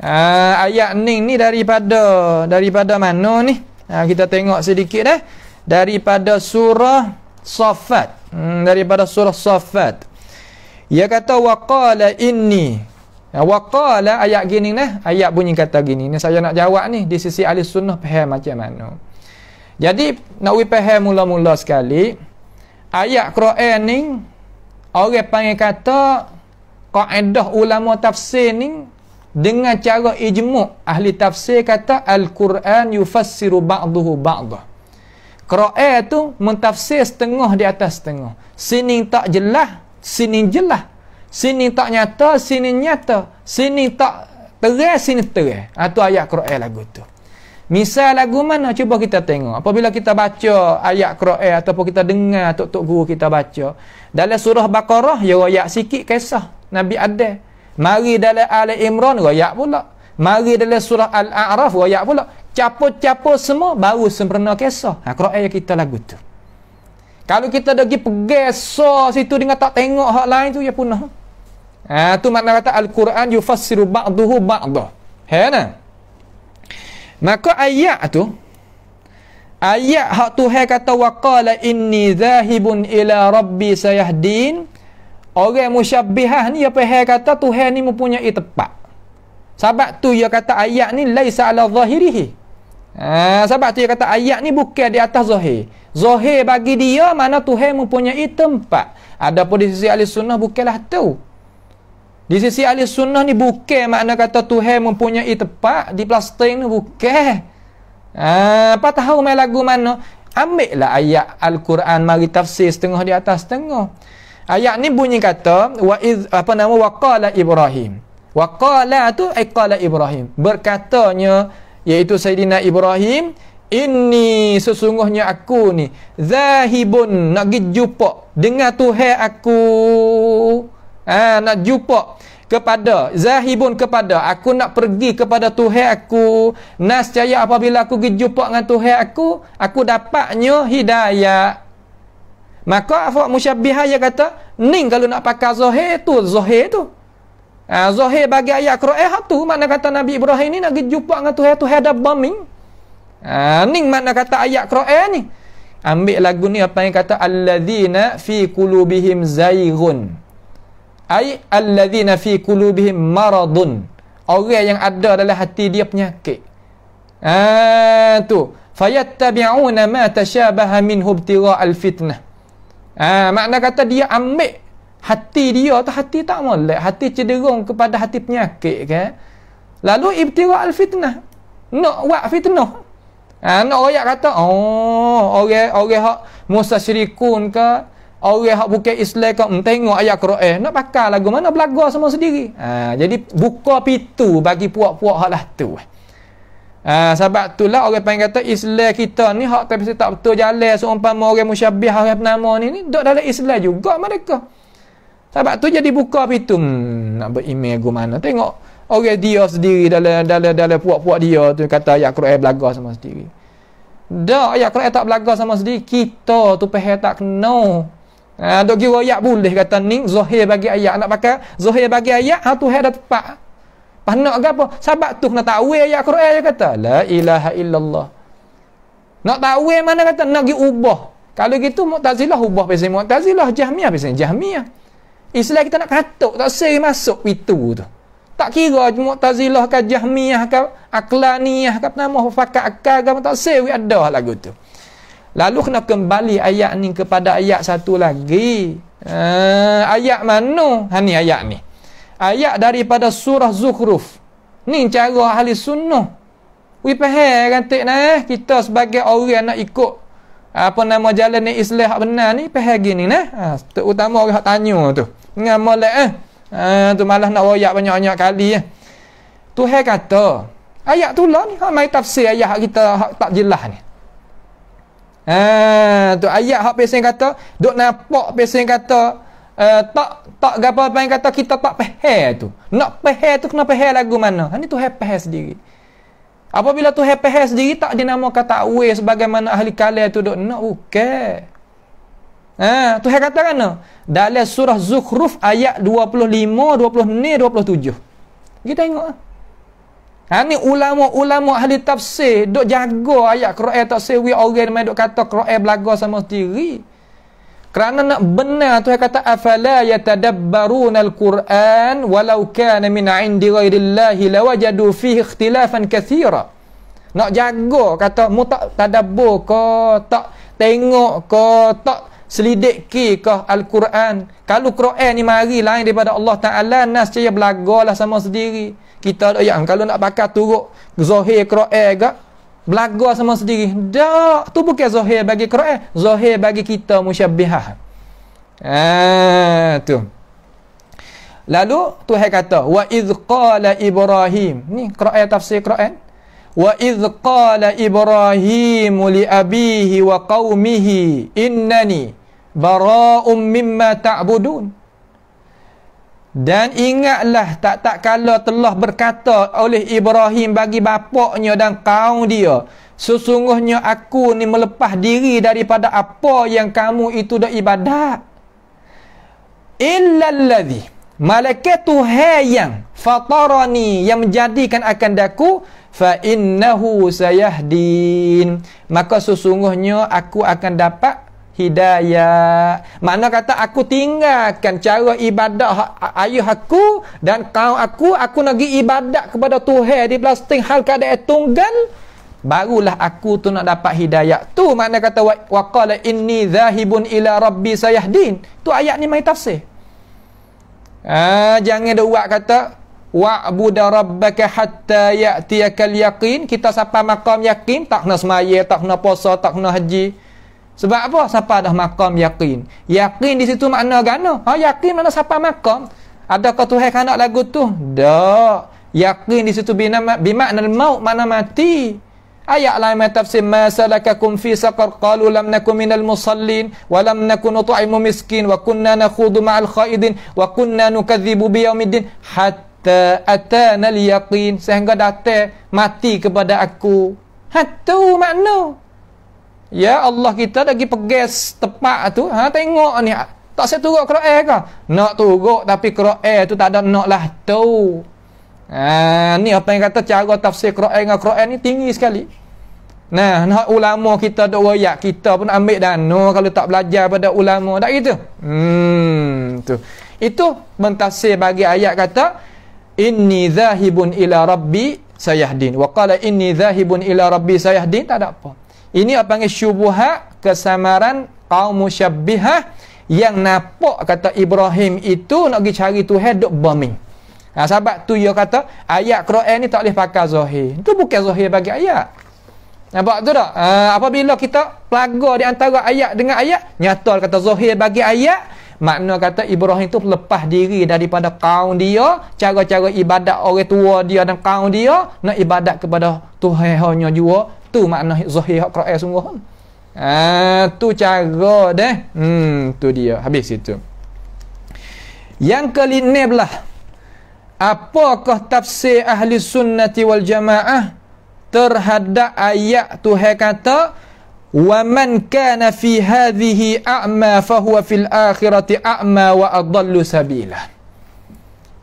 Uh, ayat ni ni daripada daripada mana ni? Uh, kita tengok sedikit dah. Eh daripada surah Saffat hmm, daripada surah Saffat ia kata waqala inni ha, waqala ayat gini nah ayat bunyi kata gini ni saya nak jawab ni di sisi ahli sunnah faham macam mana jadi nak we faham mula-mula sekali ayat Quran ni orang panggil kata kaedah ulama tafsir ni dengan cara ijmuk ahli tafsir kata Al-Quran yufassiru ba'duhu ba'dah Qura'i tu mentafsir setengah di atas setengah. Sini tak jelas, sini jelas. Sini tak nyata, sini nyata. Sini tak terai, sini terai. Itu ha, ayat Qura'i lagu tu. Misal lagu mana? Cuba kita tengok. Apabila kita baca ayat Qura'i ataupun kita dengar tok-tok guru kita baca. Dalam surah Baqarah, ya rakyat sikit kisah Nabi Adel. Mari dalam Al-Imran, rakyat pula. Mari dalam surah Al-A'raf, rakyat pula capo-capo semua baru sempurna kisah. Ha Quran yang kita lagu tu. Kalau kita dah pergi pegeso situ dengan tak tengok hak lain tu ya punah. Ha tu makna kata al-Quran yufassiru ba'dahu ba'dah. Ha na. Maka ayat tu ayat hak tu hai kata waqala inni zahibun ila rabbi sayahdin. Orang musyabbihah ni apa hai kata Tuhan ni mempunyai tepat. Sebab tu ia kata ayat ni laisa ala zahirihi. Ha, sebab tu dia kata ayat ni bukan di atas zahir. Zahir bagi dia mana Tuhan mempunyai tempat. Adapun di sisi ahli sunnah bukanlah tu. Di sisi ahli sunnah ni bukan makna kata Tuhan mempunyai tempat di plastik ni bukan. Ha, apa tahu main lagu mana? Ambil lah ayat Al-Quran mari tafsir setengah di atas setengah. Ayat ni bunyi kata wa iz apa nama waqala Ibrahim. Waqala tu ai qala Ibrahim. Berkatanya iaitu Sayyidina Ibrahim ini sesungguhnya aku ni zahibun nak pergi jumpa dengar Tuhan aku ha, nak jumpa kepada zahibun kepada aku nak pergi kepada Tuhan aku nascaya apabila aku pergi jumpa dengan Tuhan aku aku dapatnya hidayah maka afak musyabbihah ya kata ning kalau nak pakai zahir tu zahir tu Ha, ah, zahir bagi ayat Quran hak tu makna kata Nabi Ibrahim ni nak jumpa dengan Tuhan Tuhan dah bombing. Ha, ah, ni makna kata ayat Quran ni. Ambil lagu ni apa yang kata alladzina fi qulubihim zayghun. Ai alladzina fi qulubihim maradun. Orang yang ada dalam hati dia penyakit. Ha, tu. Fayattabi'una ma tashabaha minhu ibtira'al fitnah. Ha, makna kata dia ambil hati dia tu hati tak molek hati cederung kepada hati penyakit kan lalu ibtira al fitnah nak buat fitnah ha, nak rakyat kata oh orang orang hak musa syirikun ke orang hak bukan islam ke mm, tengok ayat quran eh. nak pakai lagu mana belaga semua sendiri ha, jadi buka pintu bagi puak-puak lah tu Ha, sebab tu lah orang panggil kata Islam kita ni hak tapi tak betul jalan seumpama orang musyabih orang nama ni ni duduk dalam Islam juga mereka. Sebab tu jadi buka pintu hmm, nak berimej aku mana. Tengok orang oh, okay, dia sendiri dalam dalam dalam puak-puak dia tu kata ayat Quran belaga sama sendiri. Dak ayat Quran tak belaga sama sendiri. Kita tu pehe tak kena. Ha dok kira ayat boleh kata ni zahir bagi ayat nak pakai zahir bagi ayat ha tu dah tepat. Panak ke apa? Sebab tu kena tahu eh, ayat Quran dia kata la ilaha illallah. Nak tahu eh, mana kata nak gi ubah. Kalau gitu Mu'tazilah ubah pesan Mu'tazilah Jahmiyah pesan Jahmiyah. Islam kita nak katuk tak sering masuk itu tu. Tak kira Mu'tazilah ke Jahmiyah ke Aqlaniyah ke nama fakat akal ke tak sering ada lagu tu. Lalu kena kembali ayat ni kepada ayat satu lagi. Uh, ayat mana? Ha ni ayat ni. Ayat daripada surah Zukhruf. Ni cara ahli sunnah. We faham kan tak nah eh? kita sebagai orang nak ikut apa nama jalan ni Islam benar ni faham gini nah. Ha, terutama orang hak tanya tu dengan molek eh. Ha, tu malah nak royak banyak-banyak kali eh. Tuhan kata, ayat tu lah ni, hak mai tafsir ayat hak kita hak tak jelas ni. Ha, tu ayat hak pesen kata, duk nampak pesen kata, uh, tak tak gapo apa kata kita tak pehe tu. Nak pehe tu kena pehe lagu mana? Ha ni Tuhan pehe sendiri. Apabila tu happy sendiri tak dinamakan takwil sebagaimana ahli kalam tu dok nak no, okay. Ha, tu hai kata kan Dalam surah Zukhruf ayat 25, 26, 27. Kita tengok. Lah. Ha, ni ulama-ulama ahli tafsir duk jaga ayat Quran tafsir we orang main duk kata Quran belaga sama sendiri. Kerana nak benar tu hai kata afala yatadabbaruna al-Quran walau kana min indi ghairillah lawajadu fihi ikhtilafan katira. Nak jaga kata mu tak tadabbur ke tak tengok ke tak selidik ke kah Al-Quran kalau Quran ni mari lain daripada Allah Ta'ala nas cahaya belagalah sama sendiri kita ada yang kalau nak bakar turuk Zohir Quran ke belagal sama sendiri tak tu bukan zahir bagi Quran Zohir bagi kita musyabihah Ah ha, tu. Lalu Tuhan kata wa iz qala Ibrahim. Ni Quran tafsir Quran. وَإِذْ قَالَ إِبْرَاهِيمُ لِأَبِيهِ وَقَوْمِهِ إِنَّنِي بَرَاءٌ مِمَّا تَعْبُدُونَ dan ingatlah tak tak kala telah berkata oleh Ibrahim bagi bapaknya dan kaum dia sesungguhnya aku ni melepah diri daripada apa yang kamu itu dah ibadat illa allazi malaikat tuhan yang fatarani yang menjadikan akan daku fa innahu sayahdin maka sesungguhnya aku akan dapat hidayah makna kata aku tinggalkan cara ibadah ha- ayuh aku dan kau aku aku nak ibadah kepada Tuhan di belasting hal keadaan tunggal barulah aku tu nak dapat hidayah tu makna kata waqala inni zahibun ila rabbi sayahdin tu ayat ni mai tafsir ah jangan dia buat kata wa'budu rabbaka hatta ya'tiyakal yaqin kita sampai makam yakin tak kena semaya tak kena puasa tak kena haji sebab apa sampai dah makam yakin yakin di situ makna gana ha yakin mana sampai makam adakah tuhan kena lagu tu dak yakin di situ bina bimakna maut mana mati Ayat lain yang tafsir masalakakum fi saqar qalu lam nakum minal musallin wa lam nakun nut'imu miskin wa kunna nakhudhu ma'al kha'idin wa kunna nukadzibu biyaumiddin kata atana liyaqin sehingga datang mati kepada aku hatu makna ya Allah kita lagi pergi tepat tu ha tengok ni tak saya turun Quran ke nak turun tapi Quran tu tak ada nak lah tu ha ni apa yang kata cara tafsir Quran dengan Quran ni tinggi sekali Nah, nah ulama kita dok royak kita pun ambil dana kalau tak belajar pada ulama dak gitu. Hmm, tu. Itu mentafsir bagi ayat kata inni zahibun ila rabbi sayahdin wa qala inni zahibun ila rabbi sayahdin tak ada apa ini apa panggil syubuhat kesamaran kaum musyabbihah yang nampak kata Ibrahim itu nak pergi cari Tuhan duk bombing Ha, sahabat tu dia kata ayat Quran ni tak boleh pakai Zohir. Itu bukan Zohir bagi ayat. Nampak tu tak? Ha, apabila kita pelaga di antara ayat dengan ayat, nyata kata Zohir bagi ayat, Makna kata Ibrahim tu lepas diri daripada kaum dia, cara-cara ibadat orang tua dia dan kaum dia nak ibadat kepada Tuhan hanya jua. Tu makna zahir hak Quran sungguh. Ah, ha, tu cara deh. Hmm, tu dia. Habis situ. Yang ke-16 lah. Apakah tafsir ahli sunnati wal jamaah terhadap ayat Tuhan kata ومن كان في هذه أعمى فهو في الآخرة أعمى وأضل سبيلا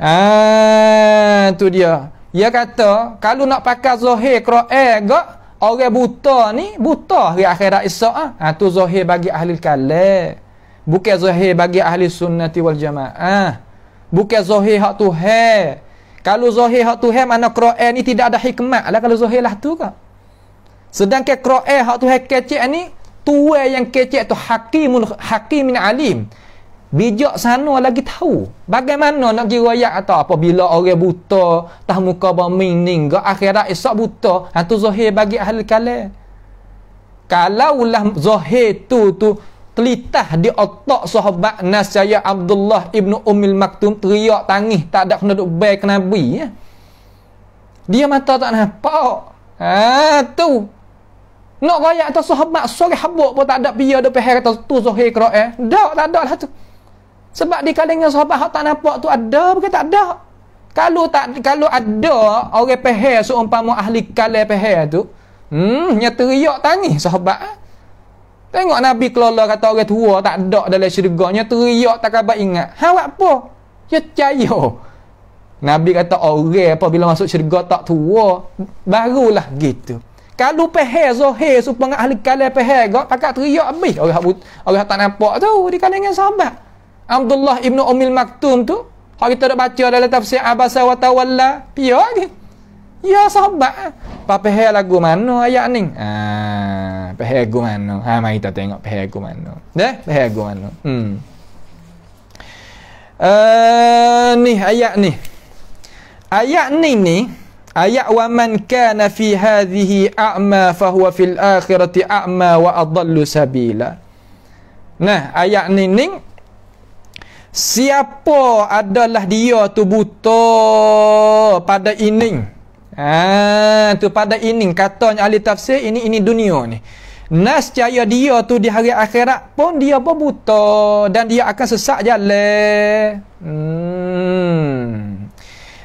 Ah, tu dia. Dia kata, kalau nak pakai zahir Quran gak, orang buta ni buta di akhirat esok ah. Ha, tu zahir bagi ahli kalam. Bukan zahir bagi ahli sunnati wal jamaah. Ha. Bukan zahir hak tu hai. Kalau zahir hak tu hai, mana Quran ni tidak ada hikmah lah kalau zahir lah tu kak. Sedangkan Quran eh, hak tu kecek ni tua yang kecek tu hakimun hakimin alim. Bijak sana lagi tahu bagaimana nak kira ayat atau apa bila orang buta tah muka bermining ke akhirat esok buta hang tu zahir bagi ahli kalam. Kalau lah zahir tu tu telitah di otak sahabat nasaya Abdullah ibnu Umil Maktum teriak tangih tak ada kena duk bayar ke Nabi ya. Dia mata tak nampak. Ha tu nak raya atas sahabat, sore habuk pun tak ada biar dia pihak atas tu zuhir kera'i. Eh. Tak, tak ada lah tu. Sebab di kalangan sahabat yang tak nampak tu ada, bukan tak ada. Kalau tak kalau ada orang pihak seumpama ahli kalai pihak tu, hmm, dia teriak tangi sahabat. Eh. Tengok Nabi kelola kata orang tua tak ada dalam syurga, dia teriak tak apa ingat. Ha, apa? Dia ya, percaya. Nabi kata orang bila masuk syurga tak tua, barulah gitu. Kalau pehe zohir supaya ahli kalai pehe gak pakak teriak habis orang but, orang tak nampak tu di kalangan sahabat. Abdullah Ibn Umil Maktum tu Kalau kita dah baca dalam tafsir Abasa wa Tawalla, dia ni. Ya sahabat. Pak pehe lagu mana ayat ni? Ah, ha, pehe lagu mana? Ha mari kita tengok pehe lagu mana. Dah, pehe lagu mana? Hmm. Uh, ni ayat ni. Ayat ni ni ayat wa man kana fi hadhihi a'ma fa huwa fil akhirati a'ma wa adallu sabila nah ayat ni ning siapa adalah dia tu buta pada ini ah ha, tu pada ini katanya ahli tafsir ini ini dunia ni Nas caya dia tu di hari akhirat pun dia pun dan dia akan sesak jalan. Hmm.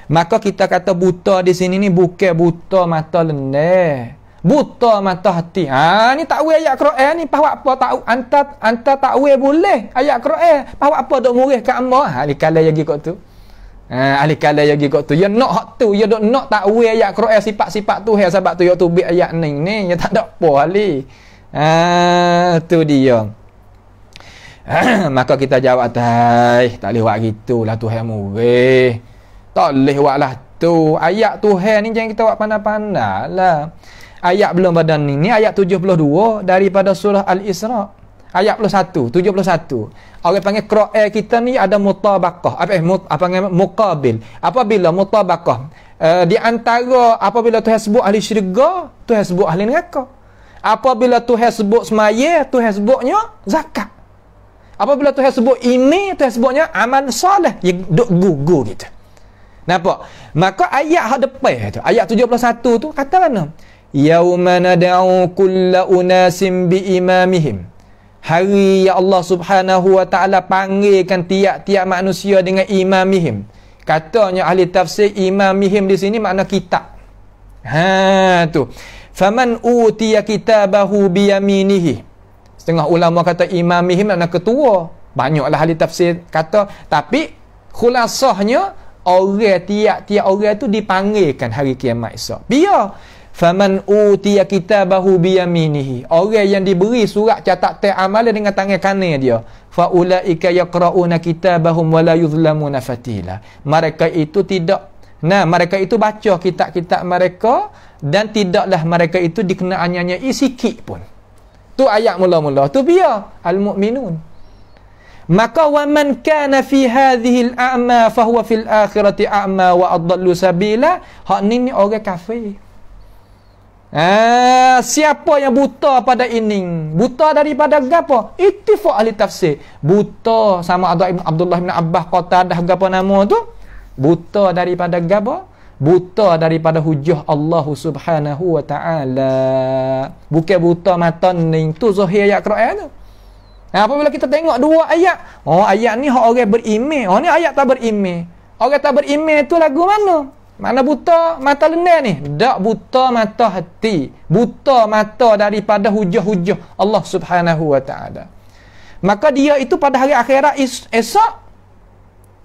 Maka kita kata buta di sini ni bukan buta mata lendeh. Buta mata hati. Ha ni takwil ayat Quran ni pahwa apa tahu anta anta takwil boleh ayat Quran. Pahwa apa dok murih ke amba ha, ahli kala yang gigot tu. Ha ahli kala yang gigot tu ya nak hak tu ya dok nak takwil ayat Quran sifat-sifat tu hal sebab tu ya tubik ayat ni ni ya tak ada apa ahli. Ha tu dia. Maka kita jawab atas tak lewat gitulah Tuhan murih. Tak boleh lah tu. Ayat tu Tuhan ni jangan kita buat pandai-pandai lah. Ayat belum pada ni. Ni ayat 72 daripada surah Al-Isra' ayat satu tujuh 71, satu Orang panggil Quran kita ni ada mutabaqah. Apa eh mut, apa panggil muqabil. Apabila mutabaqah uh, di antara apabila Tuhan sebut ahli syurga, Tuhan sebut ahli neraka. Apabila Tuhan sebut semaya, Tuhan sebutnya zakat. Apabila tu hasbuk ini, tu hasbuknya aman soleh. Ya duk gugu kita. Gitu. Nampak? Maka ayat hak depan eh, tu, ayat 71 tu kata mana? Yauma nad'u kulla unasim bi imamihim. Hari ya Allah Subhanahu wa taala panggilkan tiap-tiap manusia dengan imamihim. Katanya ahli tafsir imamihim di sini makna kitab. Ha tu. Faman utiya kitabahu bi yaminihi. Setengah ulama kata imamihim makna ketua. Banyaklah ahli tafsir kata tapi khulasahnya orang tiap-tiap orang tu dipanggilkan hari kiamat esok. Biar faman utiya kitabahu biyaminihi. Orang yang diberi surat catatan amalan dengan tangan kanan dia. Fa ulaika yaqrauna kitabahum wa la yuzlamuna fatila. Mereka itu tidak Nah, mereka itu baca kitab-kitab mereka dan tidaklah mereka itu dikenaannya isi kik pun. Tu ayat mula-mula. Tu biar. Al-Mu'minun maka waman kana fi hadhihi al-a'ma fa huwa fil akhirati a'ma wa adallu sabila hak ni ni orang kafir Ah, siapa yang buta pada ini? Buta daripada gapo? Ittifaq ahli tafsir. Buta sama ada Ibn Abdullah bin Abbas kata dah gapo nama tu? Buta daripada gapo? Buta daripada hujah Allah Subhanahu wa taala. Bukan buta mata ning tu zahir ayat Quran tu. Nah ha, apabila kita tengok dua ayat, oh ayat ni hak orang berimeh. Oh ni ayat tak berimeh. Orang tak berimeh tu lagu mana? Mana buta mata lenir ni? dak buta mata hati. Buta mata daripada hujah-hujah Allah subhanahu wa ta'ala. Maka dia itu pada hari akhirat is, esok,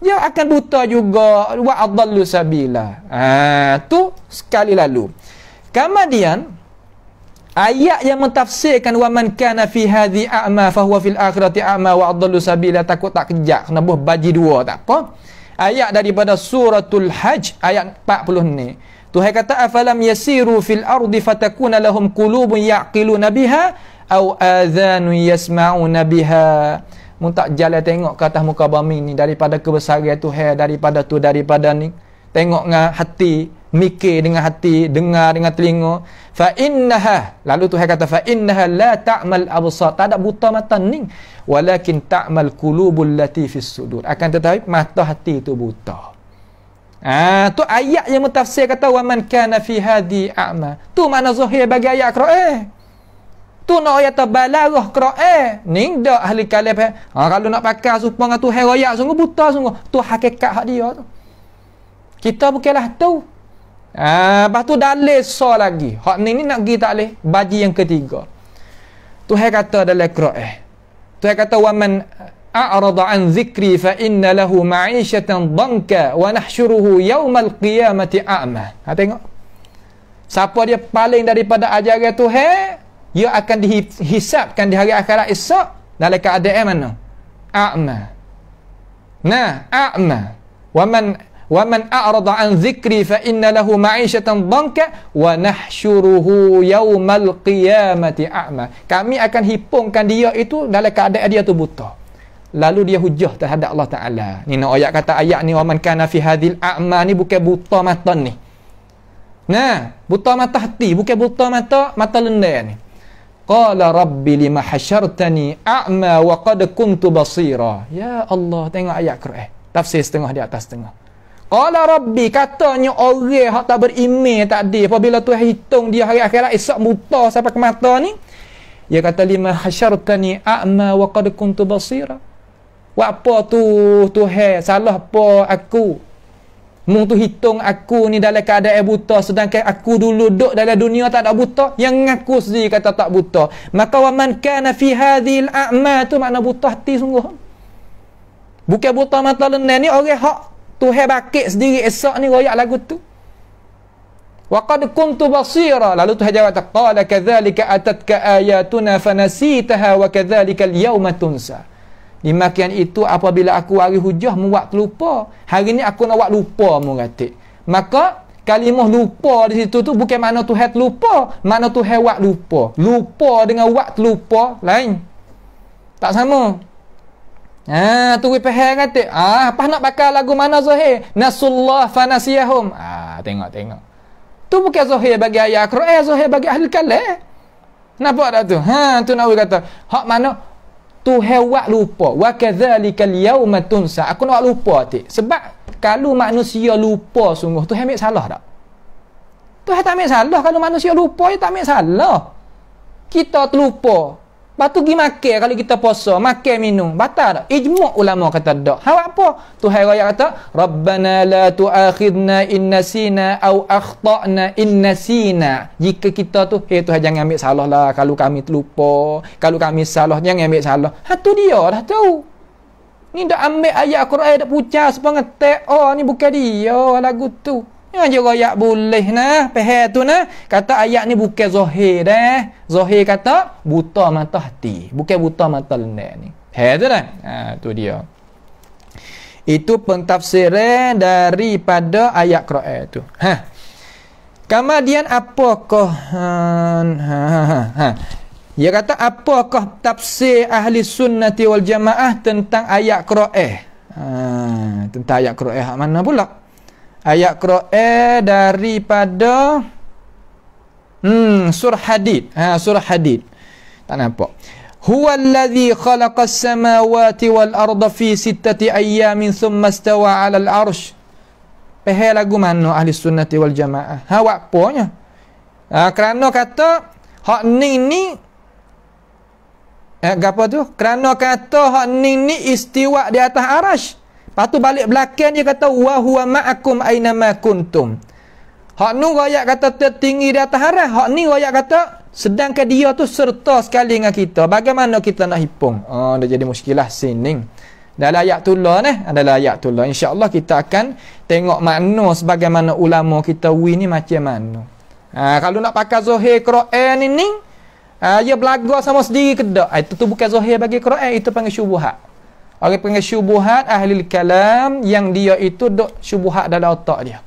dia akan buta juga. Wa adallu sabila. Ah tu sekali lalu. Kemudian, Ayat yang mentafsirkan waman kana fi hadhi a'ma fahuwa fil akhirati a'ma wa adallu sabila takut tak kejak kena buh baji dua tak apa. Ayat daripada suratul hajj ayat 40 ni. Tuhan kata afalam yasiru fil ardi fatakuna lahum qulubun yaqilu nabiha, au adhanu yasma'una nabiha, Mun tak jalan tengok ke atas muka bumi ni daripada kebesaran Tuhan daripada tu daripada ni tengok ngah hati mikir dengan hati, dengar dengan telinga. Fa innaha lalu Tuhan kata fa innaha la ta'mal absar, tak ada buta mata ni, walakin ta'mal qulubul lati fis sudur. Akan tetapi mata hati itu buta. Ah, tu ayat yang mutafsir kata wa man kana fi hadhi a'ma. Tu mana zahir bagi ayat Quran. Eh. Tu nak ayat tabalarah Quran. Eh. Ning dak ahli kalam. Ah, ha, kalau nak pakai supang tu hero ya sungguh buta sungguh. Tu hakikat hak dia tu. Kita bukanlah tahu Ah, lepas tu dalil so lagi. Hak ni ni nak pergi tak leh. Baji yang ketiga. Tuhan kata dalam Quran. Eh. Tuhan kata wa man a'rada an zikri, fa inna lahu ma'ishatan danka wa nahshuruhu al qiyamati a'ma. Ha tengok. Siapa dia paling daripada ajaran Tuhan, ia akan dihisapkan di hari akhirat esok dalam keadaan mana? A'ma. Nah, a'ma. Wa man وَمَنْ أَعْرَضَ عَنْ ذِكْرِي فَإِنَّ لَهُ مَعِيشَةً ضَنْكَ وَنَحْشُرُهُ يَوْمَ الْقِيَامَةِ أَعْمَى Kami akan hipungkan dia itu dalam keadaan dia itu buta. Lalu dia hujah terhadap Allah Ta'ala. Ni nak ayat kata ayat ni, وَمَنْ كَانَ فِي هَذِي الْأَعْمَى Ni bukan buta mata ni. Nah, buta mata hati. Bukan buta mata, mata lendai ni. Qala rabbi lima hasyartani a'ma wa qad kuntu basira. Ya Allah, tengok ayat Quran. Tafsir setengah di atas setengah. Ala Rabbi katanya orang hak tak beriman tadi apabila Tuhan hitung dia hari akhirat esok buta sampai ke mata ni dia kata lima hasyartani a'ma wa qad kuntu basira. Wa apa tu Tuhan salah apa aku? Mu tu hitung aku ni dalam keadaan buta sedangkan aku dulu duduk dalam dunia tak ada buta yang mengaku sendiri kata tak buta. Maka wa man kana fi hadhil a'ma tu makna buta hati sungguh. Bukan buta mata lenan ni orang hak Tuhan bakit sendiri esok ni royak lagu tu. Wa qad kuntu basira. Lalu Tuhan jawab tak qala kadzalika atatka ayatuna fanasitaha wa kadzalika al-yawma tunsa. Dimakian itu apabila aku hari hujah muak terlupa. Hari ni aku nak buat lupa mu Maka kalimah lupa di situ tu bukan mana Tuhan lupa, mana Tuhan buat lupa. Lupa dengan buat lupa lain. Tak sama. Ah, tu we pehe kate. Ha, ah apa nak bakal lagu mana Zohir? Nasullah fanasiyahum. Ah tengok tengok. Tu bukan Zohir bagi ayat al eh, Zohir bagi ahli kalam. Eh? Nampak tak tu? Ha tu nak we kata, hak mana tu hewat lupa. Wa kadzalika al-yawma Aku nak lupa ti. Sebab kalau manusia lupa sungguh tu hemik salah tak? Tu tak salah kalau manusia lupa ya tak salah. Kita terlupa Lepas tu pergi makan kalau kita puasa, makan minum. Batal tak? Ijmuk ulama kata tak. Hal apa? Tuhan Raya kata, Rabbana la tu'akhidna innasina au akhtakna innasina. Jika kita tu, hey eh, Tuhan jangan ambil salah lah. Kalau kami terlupa, kalau kami salah, jangan ambil salah. Ha tu dia dah tahu. Ni dah ambil ayat Quran, dah pucat sepengetek. Oh, ni bukan dia lagu tu. Yang juga ayat boleh nah, pehe tu nah, kata ayat ni bukan zahir dah. Zahir kata buta mata hati, bukan buta mata lenek ni. Pehe tu dah. Ha, tu dia. Itu pentafsiran daripada ayat Quran tu. Ha. Kemudian apakah ha, ha, ha, ha, ha. Dia kata apakah tafsir ahli sunnati wal jamaah tentang ayat Quran? Ha, tentang ayat Quran mana pula? ayat qira'a daripada hmm surah hadid ha surah hadid tak nampak huwallazi khalaqas samawati wal arda fi sittati ayyamin thumma istawa al arsh pehe lagu mano ahli sunnati wal jamaah ha waponya ha, kerana kata hak ni ni eh apa tu kerana kata hak ni ni istiwa di atas arsh. Lepas tu balik belakang dia kata wa huwa ma'akum aina ma kuntum. Hak nu rakyat kata tertinggi di atas haram, hak ni rakyat kata sedangkan dia tu serta sekali dengan kita. Bagaimana kita nak hipung? oh, dah jadi muskilah sining. Dalam ayat tu lah ni, adalah ayat tu lah. Allah kita akan tengok makna sebagaimana ulama kita wi ni macam mana. Ha, kalau nak pakai zuhir Quran ni, ni ha, ia belagak sama sendiri ke tak? Ha, itu tu bukan zuhir bagi Quran, itu panggil syubuhat orang panggil syubuhat ahli kalam yang dia itu duk syubuhat dalam otak dia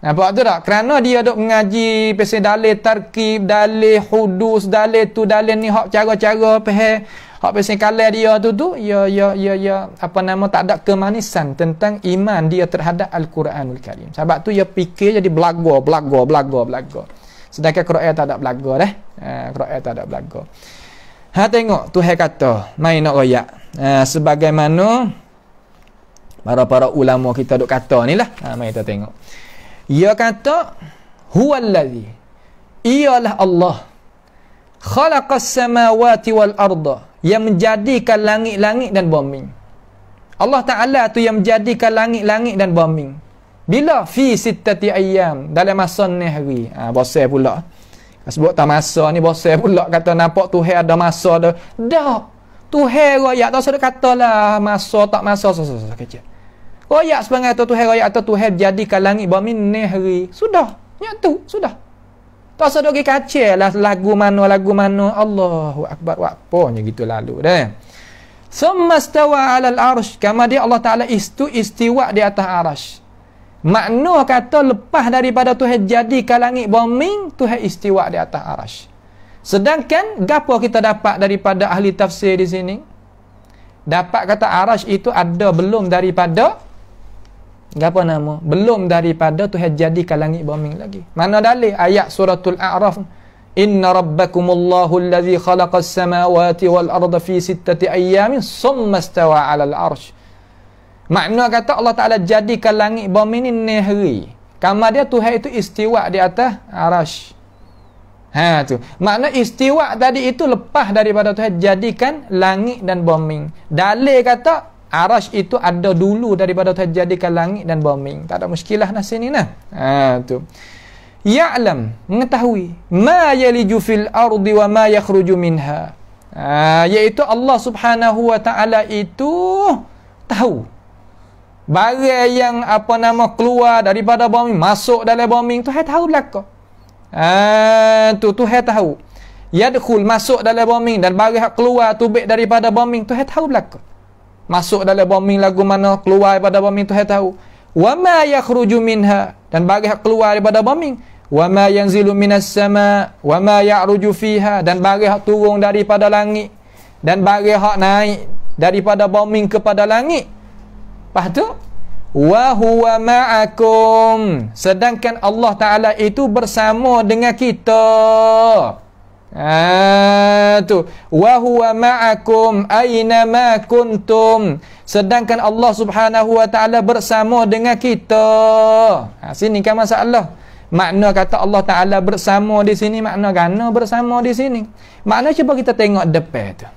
nampak tu tak kerana dia duk mengaji pasal dalil tarkib dalil hudus dalil tu dalil ni hak cara-cara pahe hak pasal kalam dia tu tu ya ya ya ya apa nama tak ada kemanisan tentang iman dia terhadap al-Quranul Karim sebab tu dia fikir jadi belagu belagu belagu belagu sedangkan Quran tak ada belagu dah eh Quran tak ada belagu Ha tengok Tuhan kata main nak royak. Ha, sebagaimana para-para ulama kita dok kata ni lah. Ha, mari kita tengok. Ia kata huwallazi ialah Allah khalaqas samawati wal arda yang menjadikan langit-langit dan bumi. Allah Taala tu yang menjadikan langit-langit dan bumi. Bila fi sittati ayyam dalam masa ni hari. Ah ha, bosan pula. Sebut tak masa ni bosan pula kata nampak Tuhan ada masa dah. Dah. Tuhan royak tak sudah lah masa tak masa so so so kecil. Royak sebenarnya tu Tuhan royak atau Tuhan jadi kalangi bumi ni hari. Sudah. Nyak tu sudah. Tak usah dok lah lagu mana lagu mana Allahu akbar wa apanya gitu lalu dah. Summa stawa 'ala al kama dia Allah Taala istu istiwa di atas arasy. Makna kata lepas daripada Tuhan jadi kalangit bombing, Tuhan istiwa di atas arash. Sedangkan, gapo kita dapat daripada ahli tafsir di sini? Dapat kata arash itu ada belum daripada gapo nama? Belum daripada Tuhan jadi kalangit bombing lagi. Mana dalih ayat suratul A'raf? Inna rabbakumullahu allazi khalaqas samawati wal arda fi sittati ayyamin summa stawa 'alal arsy. Makna kata Allah Ta'ala jadikan langit bumi ni nehri. Kama dia Tuhan itu istiwa di atas arash. Ha tu. Makna istiwa tadi itu lepas daripada Tuhan jadikan langit dan bumi. Dalil kata arash itu ada dulu daripada Tuhan jadikan langit dan bumi. Tak ada muskilah nah sini nah. Ha tu. Ya'lam, mengetahui ma yaliju fil ardi wa ma yakhruju minha. Ha, iaitu Allah Subhanahu wa taala itu tahu barang yang apa nama keluar daripada bombing masuk dalam bombing tu hai tahu belaka ah ha, tu tu hai tahu yadkhul masuk dalam bombing dan barang hak keluar tubik daripada bombing tu hai tahu belaka masuk dalam bombing lagu mana keluar daripada bombing tu hai tahu wa ma yakhruju minha dan barang hak keluar daripada bombing wa ma yanzilu minas sama wa ma ya'ruju fiha dan barang hak turun daripada langit dan barang hak naik daripada bombing kepada langit Lepas tu wa ma'akum sedangkan Allah Taala itu bersama dengan kita. Ah tu wa ma'akum aina ma kuntum sedangkan Allah Subhanahu wa taala bersama dengan kita. Ha, sini kan masalah. Makna kata Allah Taala bersama di sini makna gana bersama di sini. Makna cuba kita tengok depan tu.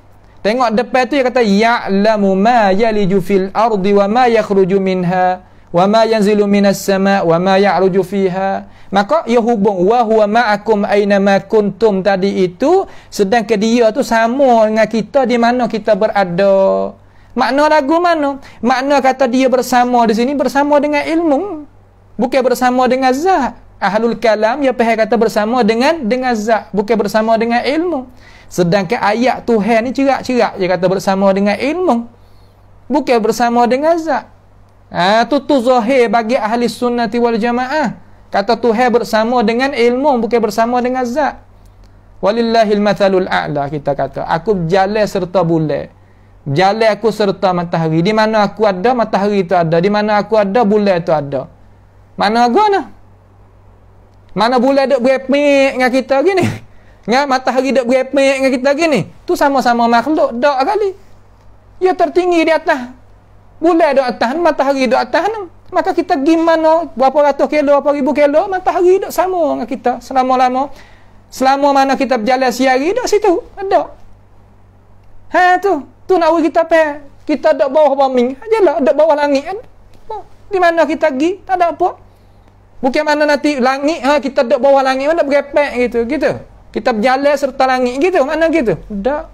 Tengok depan tu dia kata ya'lamu ma yaliju fil ardi wa ma yakhruju minha wa ma yanzilu minas sama' wa ma ya'ruju fiha. Maka ia hubung wa huwa ma'akum aina ma kuntum tadi itu sedang ke dia tu sama dengan kita di mana kita berada. Makna lagu mana? Makna kata dia bersama di sini bersama dengan ilmu. Bukan bersama dengan zat. Ahlul kalam ya pihak kata bersama dengan dengan zat, bukan bersama dengan ilmu. Sedangkan ayat Tuhan ni cerak-cerak je kata bersama dengan ilmu. Bukan bersama dengan zat. Ha, tu tu zahir bagi ahli sunnati wal jamaah. Kata Tuhan bersama dengan ilmu, bukan bersama dengan zat. Walillahil mathalul a'la kita kata. Aku jalan serta bulat. Jalan aku serta matahari. Di mana aku ada, matahari itu ada. Di mana aku ada, bulat itu ada. Mana aku Mana Mana bulat duk berpik dengan kita gini? ni? Ngah matahari dak berepek dengan kita lagi ni. Tu sama-sama makhluk dak kali. Dia ya tertinggi di atas. Bulan dak atas, matahari dak atas ni. Maka kita gimana berapa ratus kilo, berapa ribu kilo, matahari dak sama dengan kita selama-lama. Selama mana kita berjalan sehari dak situ, ada. Ha tu, tu nak kita pe. Kita dak bawah bumi, ajalah dak bawah langit. Kan? Di mana kita pergi, tak ada apa. Bukan mana nanti langit ha, kita dak bawah langit mana berepek gitu, gitu kita berjalan serta langit gitu mana gitu tak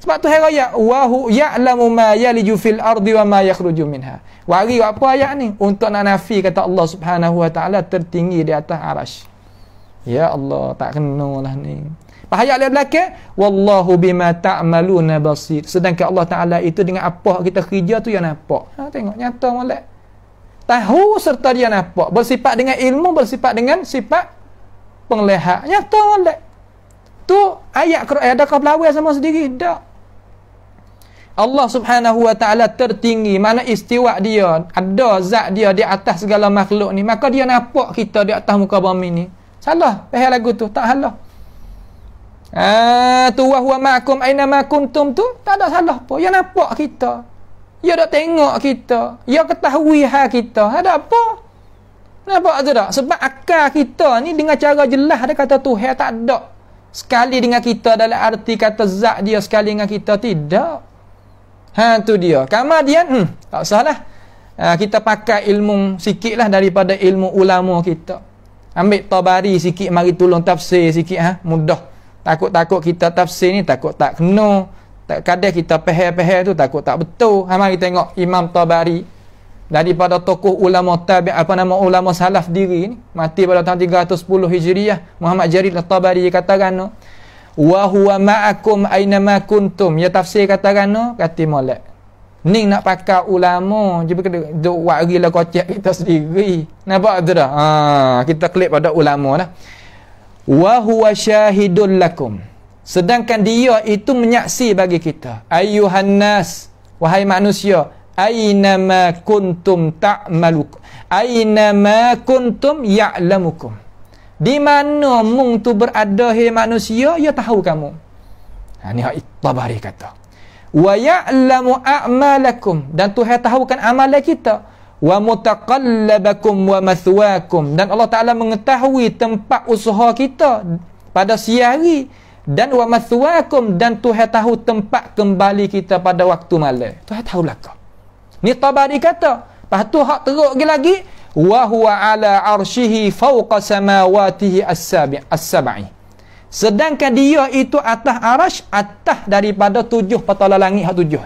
sebab tu hari raya wahu ya'lamu ma yaliju fil ardi wa ma yakhruju minha wari apa ayat ni untuk nak nafi kata Allah subhanahu wa ta'ala tertinggi di atas arash ya Allah tak kena lah ni Bahaya lihat belakang wallahu bima ta'maluna basir. Sedangkan Allah Taala itu dengan apa kita kerja tu yang nampak. Ha tengok nyata molek. Tahu serta dia nampak. Bersifat dengan ilmu, bersifat dengan sifat penglihatnya tolak. Tu ayat Quran eh, ada kau pelawai sama sendiri? Tak. Allah subhanahu wa ta'ala tertinggi. Mana istiwa dia. Ada zat dia di atas segala makhluk ni. Maka dia nampak kita di atas muka bumi ni. Salah. Pihak lagu tu. Tak salah. Ah, tu wahuwa ma'akum aina ma'akuntum tu. Tak ada salah pun. Dia nampak kita. Dia dah tengok kita. Dia ketahui hal kita. Ada apa? Nampak tu tak? Sebab akal kita ni dengan cara jelas ada kata Tuhan tak ada. Sekali dengan kita dalam arti kata zat dia sekali dengan kita. Tidak. Ha tu dia. Kemudian, hmm, tak salah. Ha, kita pakai ilmu sikit lah daripada ilmu ulama kita. Ambil tabari sikit, mari tolong tafsir sikit. Ha? Mudah. Takut-takut kita tafsir ni, takut tak kena. Tak kadang kita peher-peher tu, takut tak betul. Ha, mari tengok Imam Tabari daripada tokoh ulama tabi apa nama ulama salaf diri ni mati pada tahun 310 Hijriah Muhammad Jarir Al-Tabari katakan, kan wa huwa ma'akum aina ma kuntum ya tafsir katakan, kan kata molek ning nak pakai ulama je kena duk warilah kocak kita sendiri nampak tu dah ha, kita klik pada ulama lah wa huwa syahidun lakum sedangkan dia itu menyaksi bagi kita ayuhan nas wahai manusia aynama kuntum ta'maluk aynama kuntum ya'lamukum di mana mung tu berada hai manusia ya tahu kamu ha ni tabari kata wa ya'lamu a'malakum dan tahu kan amalan kita wa mutaqallabakum wa mathwaakum dan Allah Taala mengetahui tempat usaha kita pada siari dan wa mathwaakum dan Tuhan tahu tempat kembali kita pada waktu malam Tuha tahu belaka Ni Tabari kata. Lepas tu hak teruk lagi wa huwa ala arshihi fawqa samawatihi as-sab'i. Sedangkan dia itu atas arash atas daripada tujuh petala langit hak tujuh.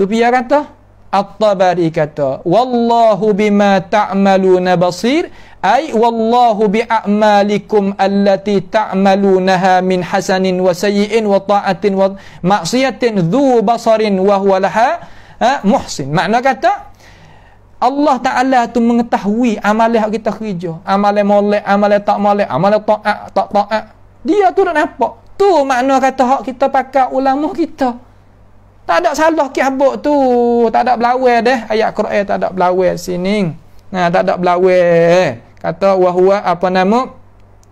Tu pia kata At-Tabari kata wallahu bima ta'maluna basir ay wallahu bi a'malikum allati ta'malunaha min hasanin wa sayyi'in wa ta'atin wa ma'siyatin dhu basarin wa huwa laha ha, muhsin. Makna kata, Allah Ta'ala tu mengetahui amalah kita kerja. Amalah molek, amalah tak molek, amalah ta'ak, tak ta'ak. Dia tu nak nampak. Tu makna kata hak kita pakai ulama kita. Tak ada salah kihabuk tu. Tak ada belawai deh. Ayat Quran tak ada belawai sini. Nah, ha, tak ada belawai. Kata wahua apa namuk?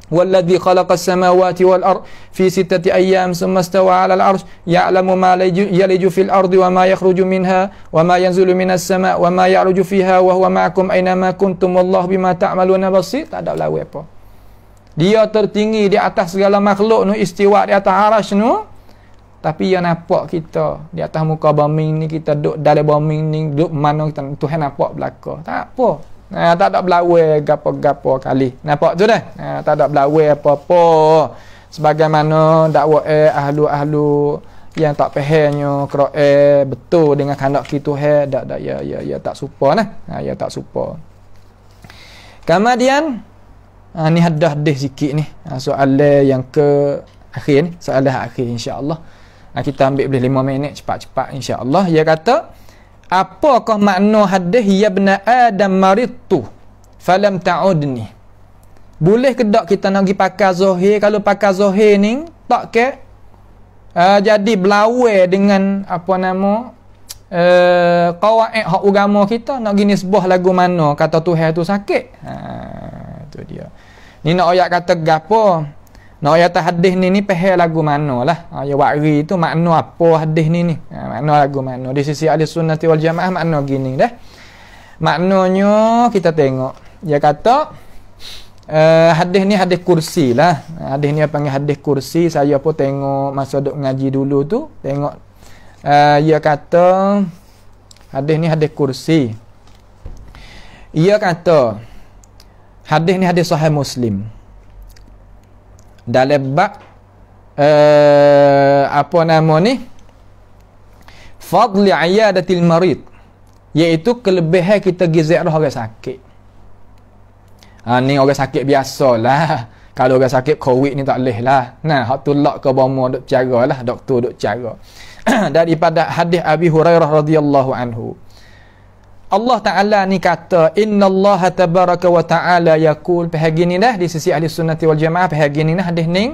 والذي خلق السماوات والأرض في ستة أيام ثم استوى على العرش يعلم ما يلج في الأرض وما يخرج منها وما ينزل من السماء وما يعرج فيها وهو معكم أينما كنتم والله بما تعملون بصير tak ada lawa apa dia tertinggi di atas segala makhluk nu istiwa di atas arash nu tapi yang nampak kita di atas muka bumi ni kita duduk dalam bumi ni duduk mana kita Tuhan nampak belaka tak apa Ha, tak ada berlawa gapo-gapo kali. Nampak tu dah? Ha, tak ada berlawa apa-apa. Sebagaimana dakwa eh, ahlu-ahlu yang tak pehenyo kroe eh, betul dengan kandak kita he eh, dak dak ya ya ya tak supa nah ha, ya tak supa kemudian ha, ni hadah deh sikit ni ha, soalan yang ke akhir ni soalan akhir insyaallah ha, kita ambil boleh 5 minit cepat-cepat insya Allah. dia kata Apakah makna hadis ya bena Adam marittu falam ta'udni? Boleh ke tak kita nak pergi pakai zahir? Kalau pakai zahir ni, tak ke? Uh, jadi belawe dengan apa nama? Uh, eh, Kawa'i hak agama kita nak gini nisbah lagu mana? Kata Tuhan tu sakit. Ha, tu dia. Ni nak ayat kata gapo? Nak ayat hadis ni ni pehe lagu mana lah. Ha, ya wakri tu makna apa hadis ni ni. Ha, makna lagu mana. Di sisi ahli sunnati wal jamaah makna gini dah. Maknanya kita tengok. Dia kata uh, eh, hadis ni hadis kursi lah. Hadis ni panggil hadis kursi. Saya pun tengok masa duk ngaji dulu tu. Tengok. Uh, kata hadis ni hadis kursi. Dia kata hadis ni hadis sahih Muslim dalam bab uh, apa nama ni fadli iadatil marid iaitu kelebihan kita pergi ziarah orang sakit ha, ni orang sakit biasalah kalau orang sakit covid ni tak boleh lah nah hak tulak ke bomo dok cara lah doktor dok cara daripada hadis abi hurairah radhiyallahu anhu Allah Ta'ala ni kata Inna Allah Tabaraka wa Ta'ala Yakul Pihak ni dah Di sisi Ahli Sunnati wal Jamaah Pihak gini dah Dih ni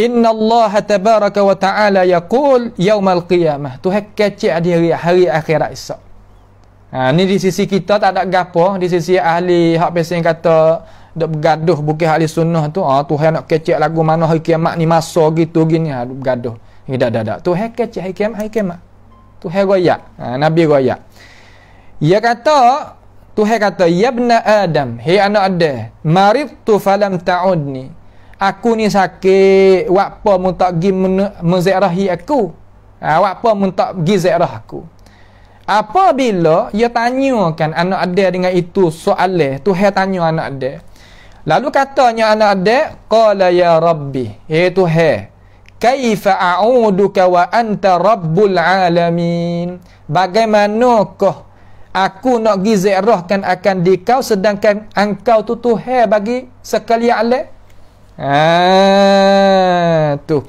Inna Allah Tabaraka wa Ta'ala Yakul Yawmal Qiyamah Tu hak kecik di hari, hari akhirat isa ha, Ni di sisi kita tak ada gapo Di sisi Ahli Hak pesan kata Dia bergaduh Bukit Ahli Sunnah tu ah, ha, Tu nak kecik lagu mana Hari kiamat ni masa gitu gini ha, Bergaduh Tidak, tidak, tidak Tu hak kecik Hari kiamat, hari kiamat Tu hak goyak ha, Nabi goyak ia kata Tuhan kata ya bna adam hei anak ada tu falam taud ni aku ni sakit wakpa mu tak gi menziarahi aku ha, wakpa mu tak gi ziarah aku apabila ia tanyakan anak ada dengan itu soalan tu tanya anak ada lalu katanya anak ada qala ya rabbi hai tu hai kaifa a'uduka wa anta rabbul alamin bagaimanakah aku nak pergi ziarahkan akan di kau sedangkan engkau tu tuhir bagi sekali alat ha, tu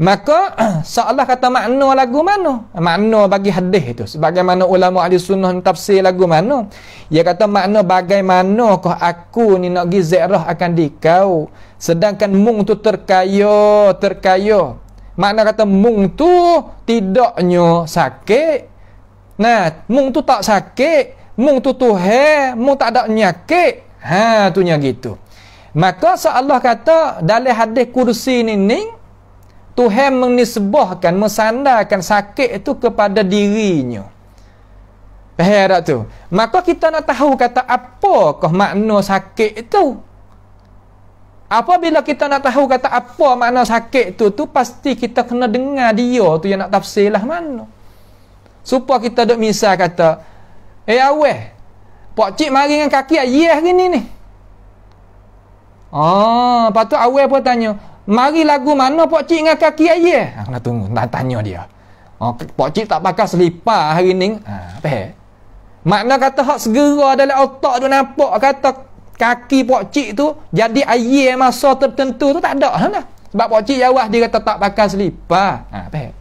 maka seolah kata makna lagu mana makna bagi hadis itu. sebagaimana ulama ahli sunnah tafsir lagu mana dia kata makna bagaimana kau aku ni nak pergi ziarah akan di kau sedangkan mung tu terkaya terkaya makna kata mung tu tidaknya sakit Nah, mung tu tak sakit, mung tu tuhe, mung tak ada nyakit. Ha, tunya gitu. Maka seolah kata dalam hadis kursi ni ning Tuhan menisbahkan, mesandarkan sakit itu kepada dirinya. Faham tak tu? Maka kita nak tahu kata apa, apakah makna sakit itu. Apabila kita nak tahu kata apa makna sakit itu, tu pasti kita kena dengar dia tu yang nak tafsirlah mana. Supaya kita duduk misal kata, Eh awal, Pak cik mari dengan kaki, Yes gini ni. Haa, oh, lepas tu awal pun tanya, Mari lagu mana pak cik dengan kaki ayah? Ha, kena tunggu, tak tanya dia. Oh, ah, pak cik tak pakai selipar hari ni. Ha, apa Makna kata hak segera dalam otak tu nampak kata kaki pak cik tu jadi ayah masa tertentu tu tak ada. Ha, Sebab pak cik jawab dia kata tak pakai selipar. Ha, apa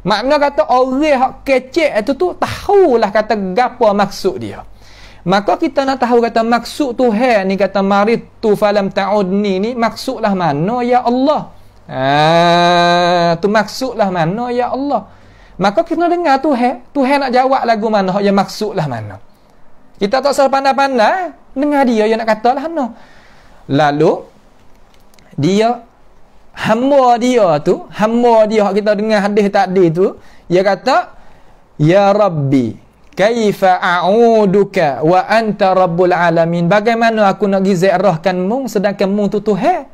Makna kata orang hak kecek itu tu tahulah kata gapo maksud dia. Maka kita nak tahu kata maksud Tuhan ni kata marit tu falam ta'udni ni maksudlah mana ya Allah. Ah tu maksudlah mana ya Allah. Maka kita dengar Tuhan, Tuhan nak jawab lagu mana yang maksudlah mana. Kita tak usah pandai-pandai dengar dia yang nak kata lah mana. Lalu dia hamba dia tu hamba dia hak kita dengar hadis tadi tu dia kata ya rabbi kaifa a'uduka wa anta rabbul alamin bagaimana aku nak pergi ziarahkan mung sedangkan mung tu tuhan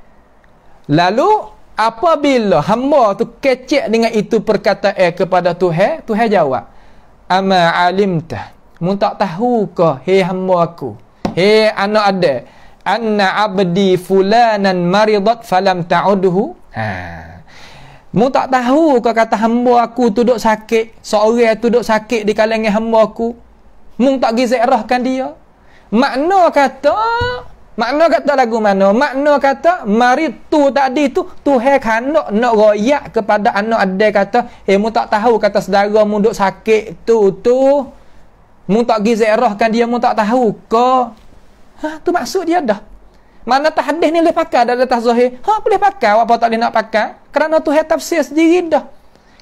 lalu apabila hamba tu kecek dengan itu perkataan eh, kepada tuhan tuhan jawab ama alimta mu tak tahu ke hei hamba aku hei anak ada anna abdi fulanan maridat falam ta'udhu ha. mu tak tahu kau kata hamba aku tu duduk sakit seorang tu duduk sakit di kalangan hamba aku mu tak pergi ziarahkan dia makna kata makna kata lagu mana makna kata marid tu tadi tu tu hai kanak nak royak kepada anak adik kata eh mu tak tahu kata saudara mu duduk sakit tu tu mu tak pergi ziarahkan dia mu tak tahu kau Ha, tu maksud dia dah. Mana tak hadis ni boleh pakai dalam atas zahir? Ha, boleh pakai. Apa tak boleh nak pakai? Kerana tu tafsir sendiri dah.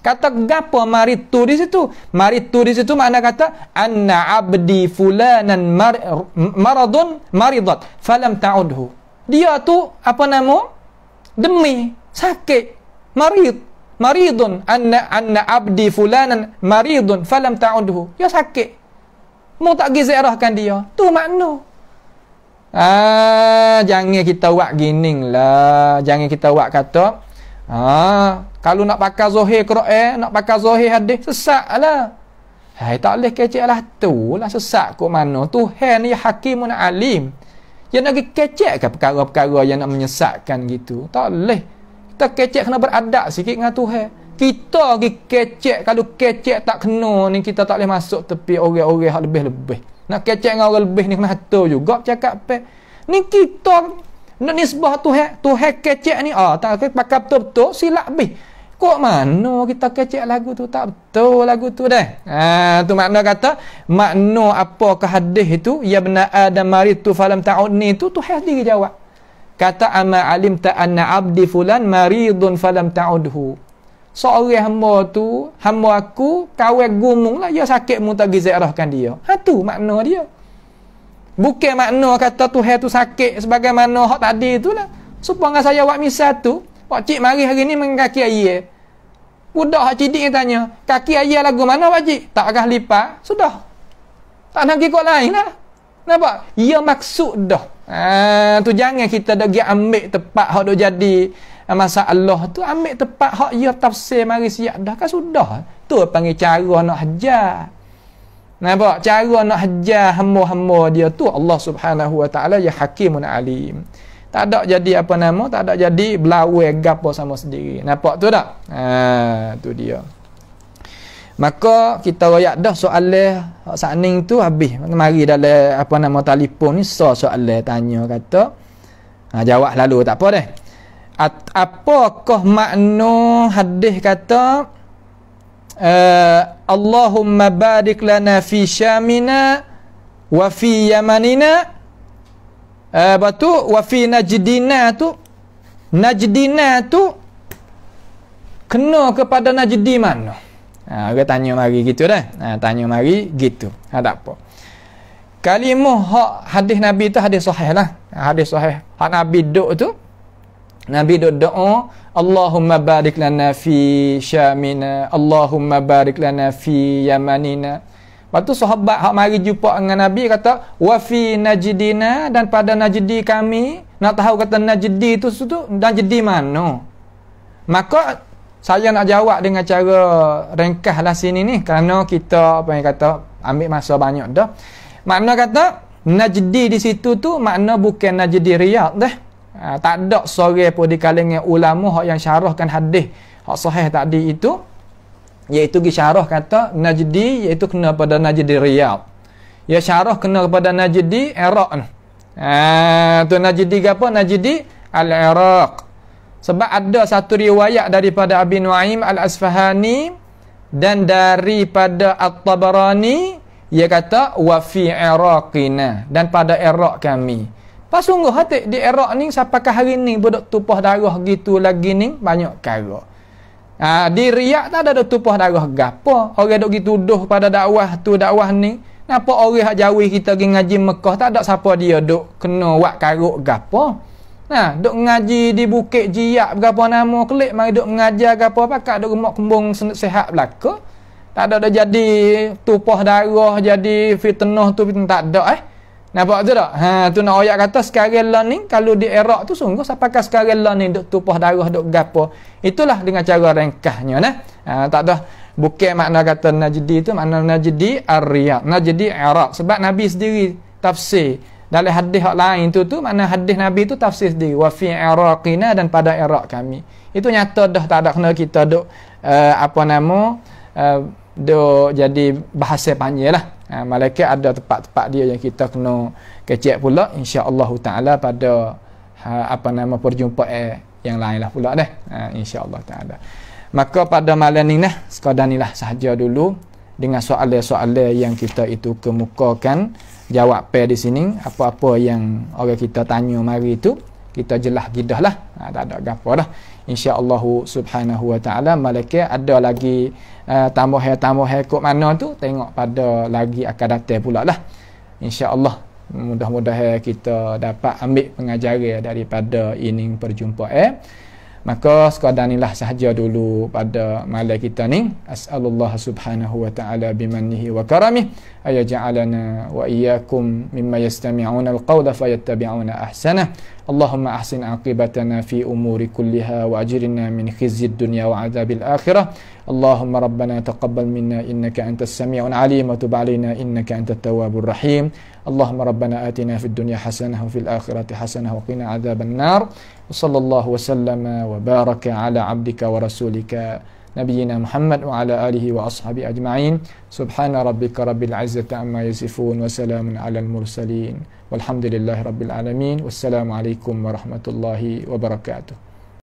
Kata gapo mari tu di situ. Mari tu di situ makna kata anna abdi fulanan mar maradun maridat falam ta'udhu. Dia tu apa nama? Demi sakit. Marid. Maridun anna anna abdi fulanan maridun falam ta'udhu. Dia sakit. mau tak gi arahkan dia. Tu makna. Ah, jangan kita buat gini lah. Jangan kita buat kata. Ah, kalau nak pakai zohir Quran, eh, nak pakai zohir hadis, sesak lah. Hai, tak boleh kecek lah. Tu lah sesak kok mana. Tuhan ni hakimun alim. Yang nak kecek ke perkara-perkara yang nak menyesatkan gitu. Tak boleh. Kita kecek kena beradab sikit dengan Tuhan kita pergi kecek kalau kecek tak kena ni kita tak boleh masuk tepi orang-orang yang lebih-lebih nak kecek dengan orang lebih ni kena hata juga cakap apa ni kita nak nisbah tu hak tu hak kecek ni ah tak pakai betul-betul silap bih kok mana kita kecek lagu tu tak betul lagu tu dah ah ha, tu makna kata makna apa ke hadis ya tu ya bena adam maritu falam ta'udni tu tu hak diri jawab kata ama alim ta'anna abdi fulan maridun falam ta'udhu seorang hamba tu hamba aku kawin gumung lah dia sakit mu tak gizarahkan dia ha tu makna dia bukan makna kata tu hai tu sakit sebagaimana hak tadi tu lah supaya saya buat misal tu pak cik mari hari ni mengkaki ayah budak hak cidik tanya kaki ayah lagu mana pak cik tak akan lipat sudah tak nak kot lain lah nampak ia maksud dah ha, tu jangan kita dah ambil tepat hak dah jadi masa Allah tu ambil tepat hak ia ya tafsir mari siap dah kan sudah tu panggil cara nak hajar nampak cara nak hajar hamba-hamba dia tu Allah Subhanahu wa taala ya hakimun alim tak ada jadi apa nama tak ada jadi belawe gapo sama sendiri nampak tu tak ha tu dia maka kita royak dah soalan hak saning tu habis mari dalam apa nama telefon ni so soalan tanya kata ha, jawab lalu tak apa deh At, apakah makna hadis kata uh, Allahumma barik lana fi syamina wa fi yamanina uh, eh, batu wa fi najdina tu najdina tu kena kepada najdi mana ha orang tanya mari gitu dah ha, tanya mari gitu ha tak apa kalimah hak hadis nabi tu hadis sahih lah ha, hadis sahih hak nabi duk tu Nabi duk doa, Allahumma barik lana fi syamina, Allahumma barik lana fi yamanina. Lepas tu sahabat hak mari jumpa dengan Nabi kata, wa fi najdina dan pada najidi kami, nak tahu kata najidi tu situ, najdi mana? Maka saya nak jawab dengan cara ringkaslah sini ni kerana kita apa yang kata ambil masa banyak dah. Makna kata najdi di situ tu makna bukan najdi riyad dah. Ha, tak ada sore pun di kalangan ulama hak yang syarahkan hadis hak sahih tadi itu iaitu di syarah kata Najdi iaitu kena pada Najdi Riyad. Ya syarah kena kepada Najdi Iraq. Ah ha, tu Najdi apa? Najdi Al-Iraq. Sebab ada satu riwayat daripada Abi Nuaim Al-Asfahani dan daripada al tabarani ia kata wa fi Iraqina dan pada Iraq kami. Pas sungguh hati di Iraq ni sampai ke hari ni budak tupah darah gitu lagi ni banyak kara. Ha, di Riyak tak ada, ada tupah darah gapo. Orang dok gitu duh pada dakwah tu dakwah ni. Napa orang hak jauh kita pergi ngaji Mekah tak ada siapa dia dok kena wak karuk gapo. Nah, ha, dok ngaji di Bukit Jiak berapa nama kelik mari dok mengajar gapo pakak dok remuk kembung sehat belaka. Tak ada dah jadi tupah darah, jadi fitnah tu tak ada eh. Nampak tu tak? Ha, tu nak ayat kata sekarang lah ni, kalau di Iraq tu sungguh sampai sekarang lah ni, duk tupah darah, duk gapa. Itulah dengan cara rengkahnya. Nah. Ha, tak ada. Bukan makna kata Najdi tu, makna Najdi Ar-Riyad. Najdi Iraq. Sebab Nabi sendiri tafsir. Dalam hadis yang lain tu tu, makna hadis Nabi tu tafsir sendiri. Wa fi Iraqina dan pada Iraq kami. Itu nyata dah tak ada kena kita duk, uh, apa nama, uh, duk jadi bahasa panjang lah. Ha, malaikat ada tempat-tempat dia yang kita kena kecek pula insya-Allah taala pada ha, apa nama perjumpaan eh, yang lah pula deh. Ha, insya-Allah taala. Maka pada malam ini nah sekadar inilah sahaja dulu dengan soalan-soalan yang kita itu kemukakan jawab pe di sini apa-apa yang orang kita tanya mari itu kita jelah gidah lah ha, tak ada gapo dah insya-Allah subhanahu wa taala malaikat ada lagi Eh, tambah hai tambah hai kok mana tu tengok pada lagi akan datang pula lah insyaallah mudah-mudahan kita dapat ambil pengajaran daripada ini perjumpaan eh? maka sekadar inilah sahaja dulu pada malam kita ni as'alullah subhanahu wa ta'ala bimanihi wa karamih أن يجعلنا وإياكم مما يستمعون القول فيتبعون أحسنه اللهم أحسن عاقبتنا في أمور كلها وأجرنا من خزي الدنيا وعذاب الآخرة اللهم ربنا تقبل منا إنك أنت السميع العليم وتب علينا إنك أنت التواب الرحيم اللهم ربنا آتنا في الدنيا حسنة وفي الآخرة حسنة وقنا عذاب النار وصلى الله وسلم وبارك على عبدك ورسولك نبينا محمد وعلى آله وأصحابه أجمعين سبحان ربك رب العزة عما يصفون وسلام على المرسلين والحمد لله رب العالمين والسلام عليكم ورحمة الله وبركاته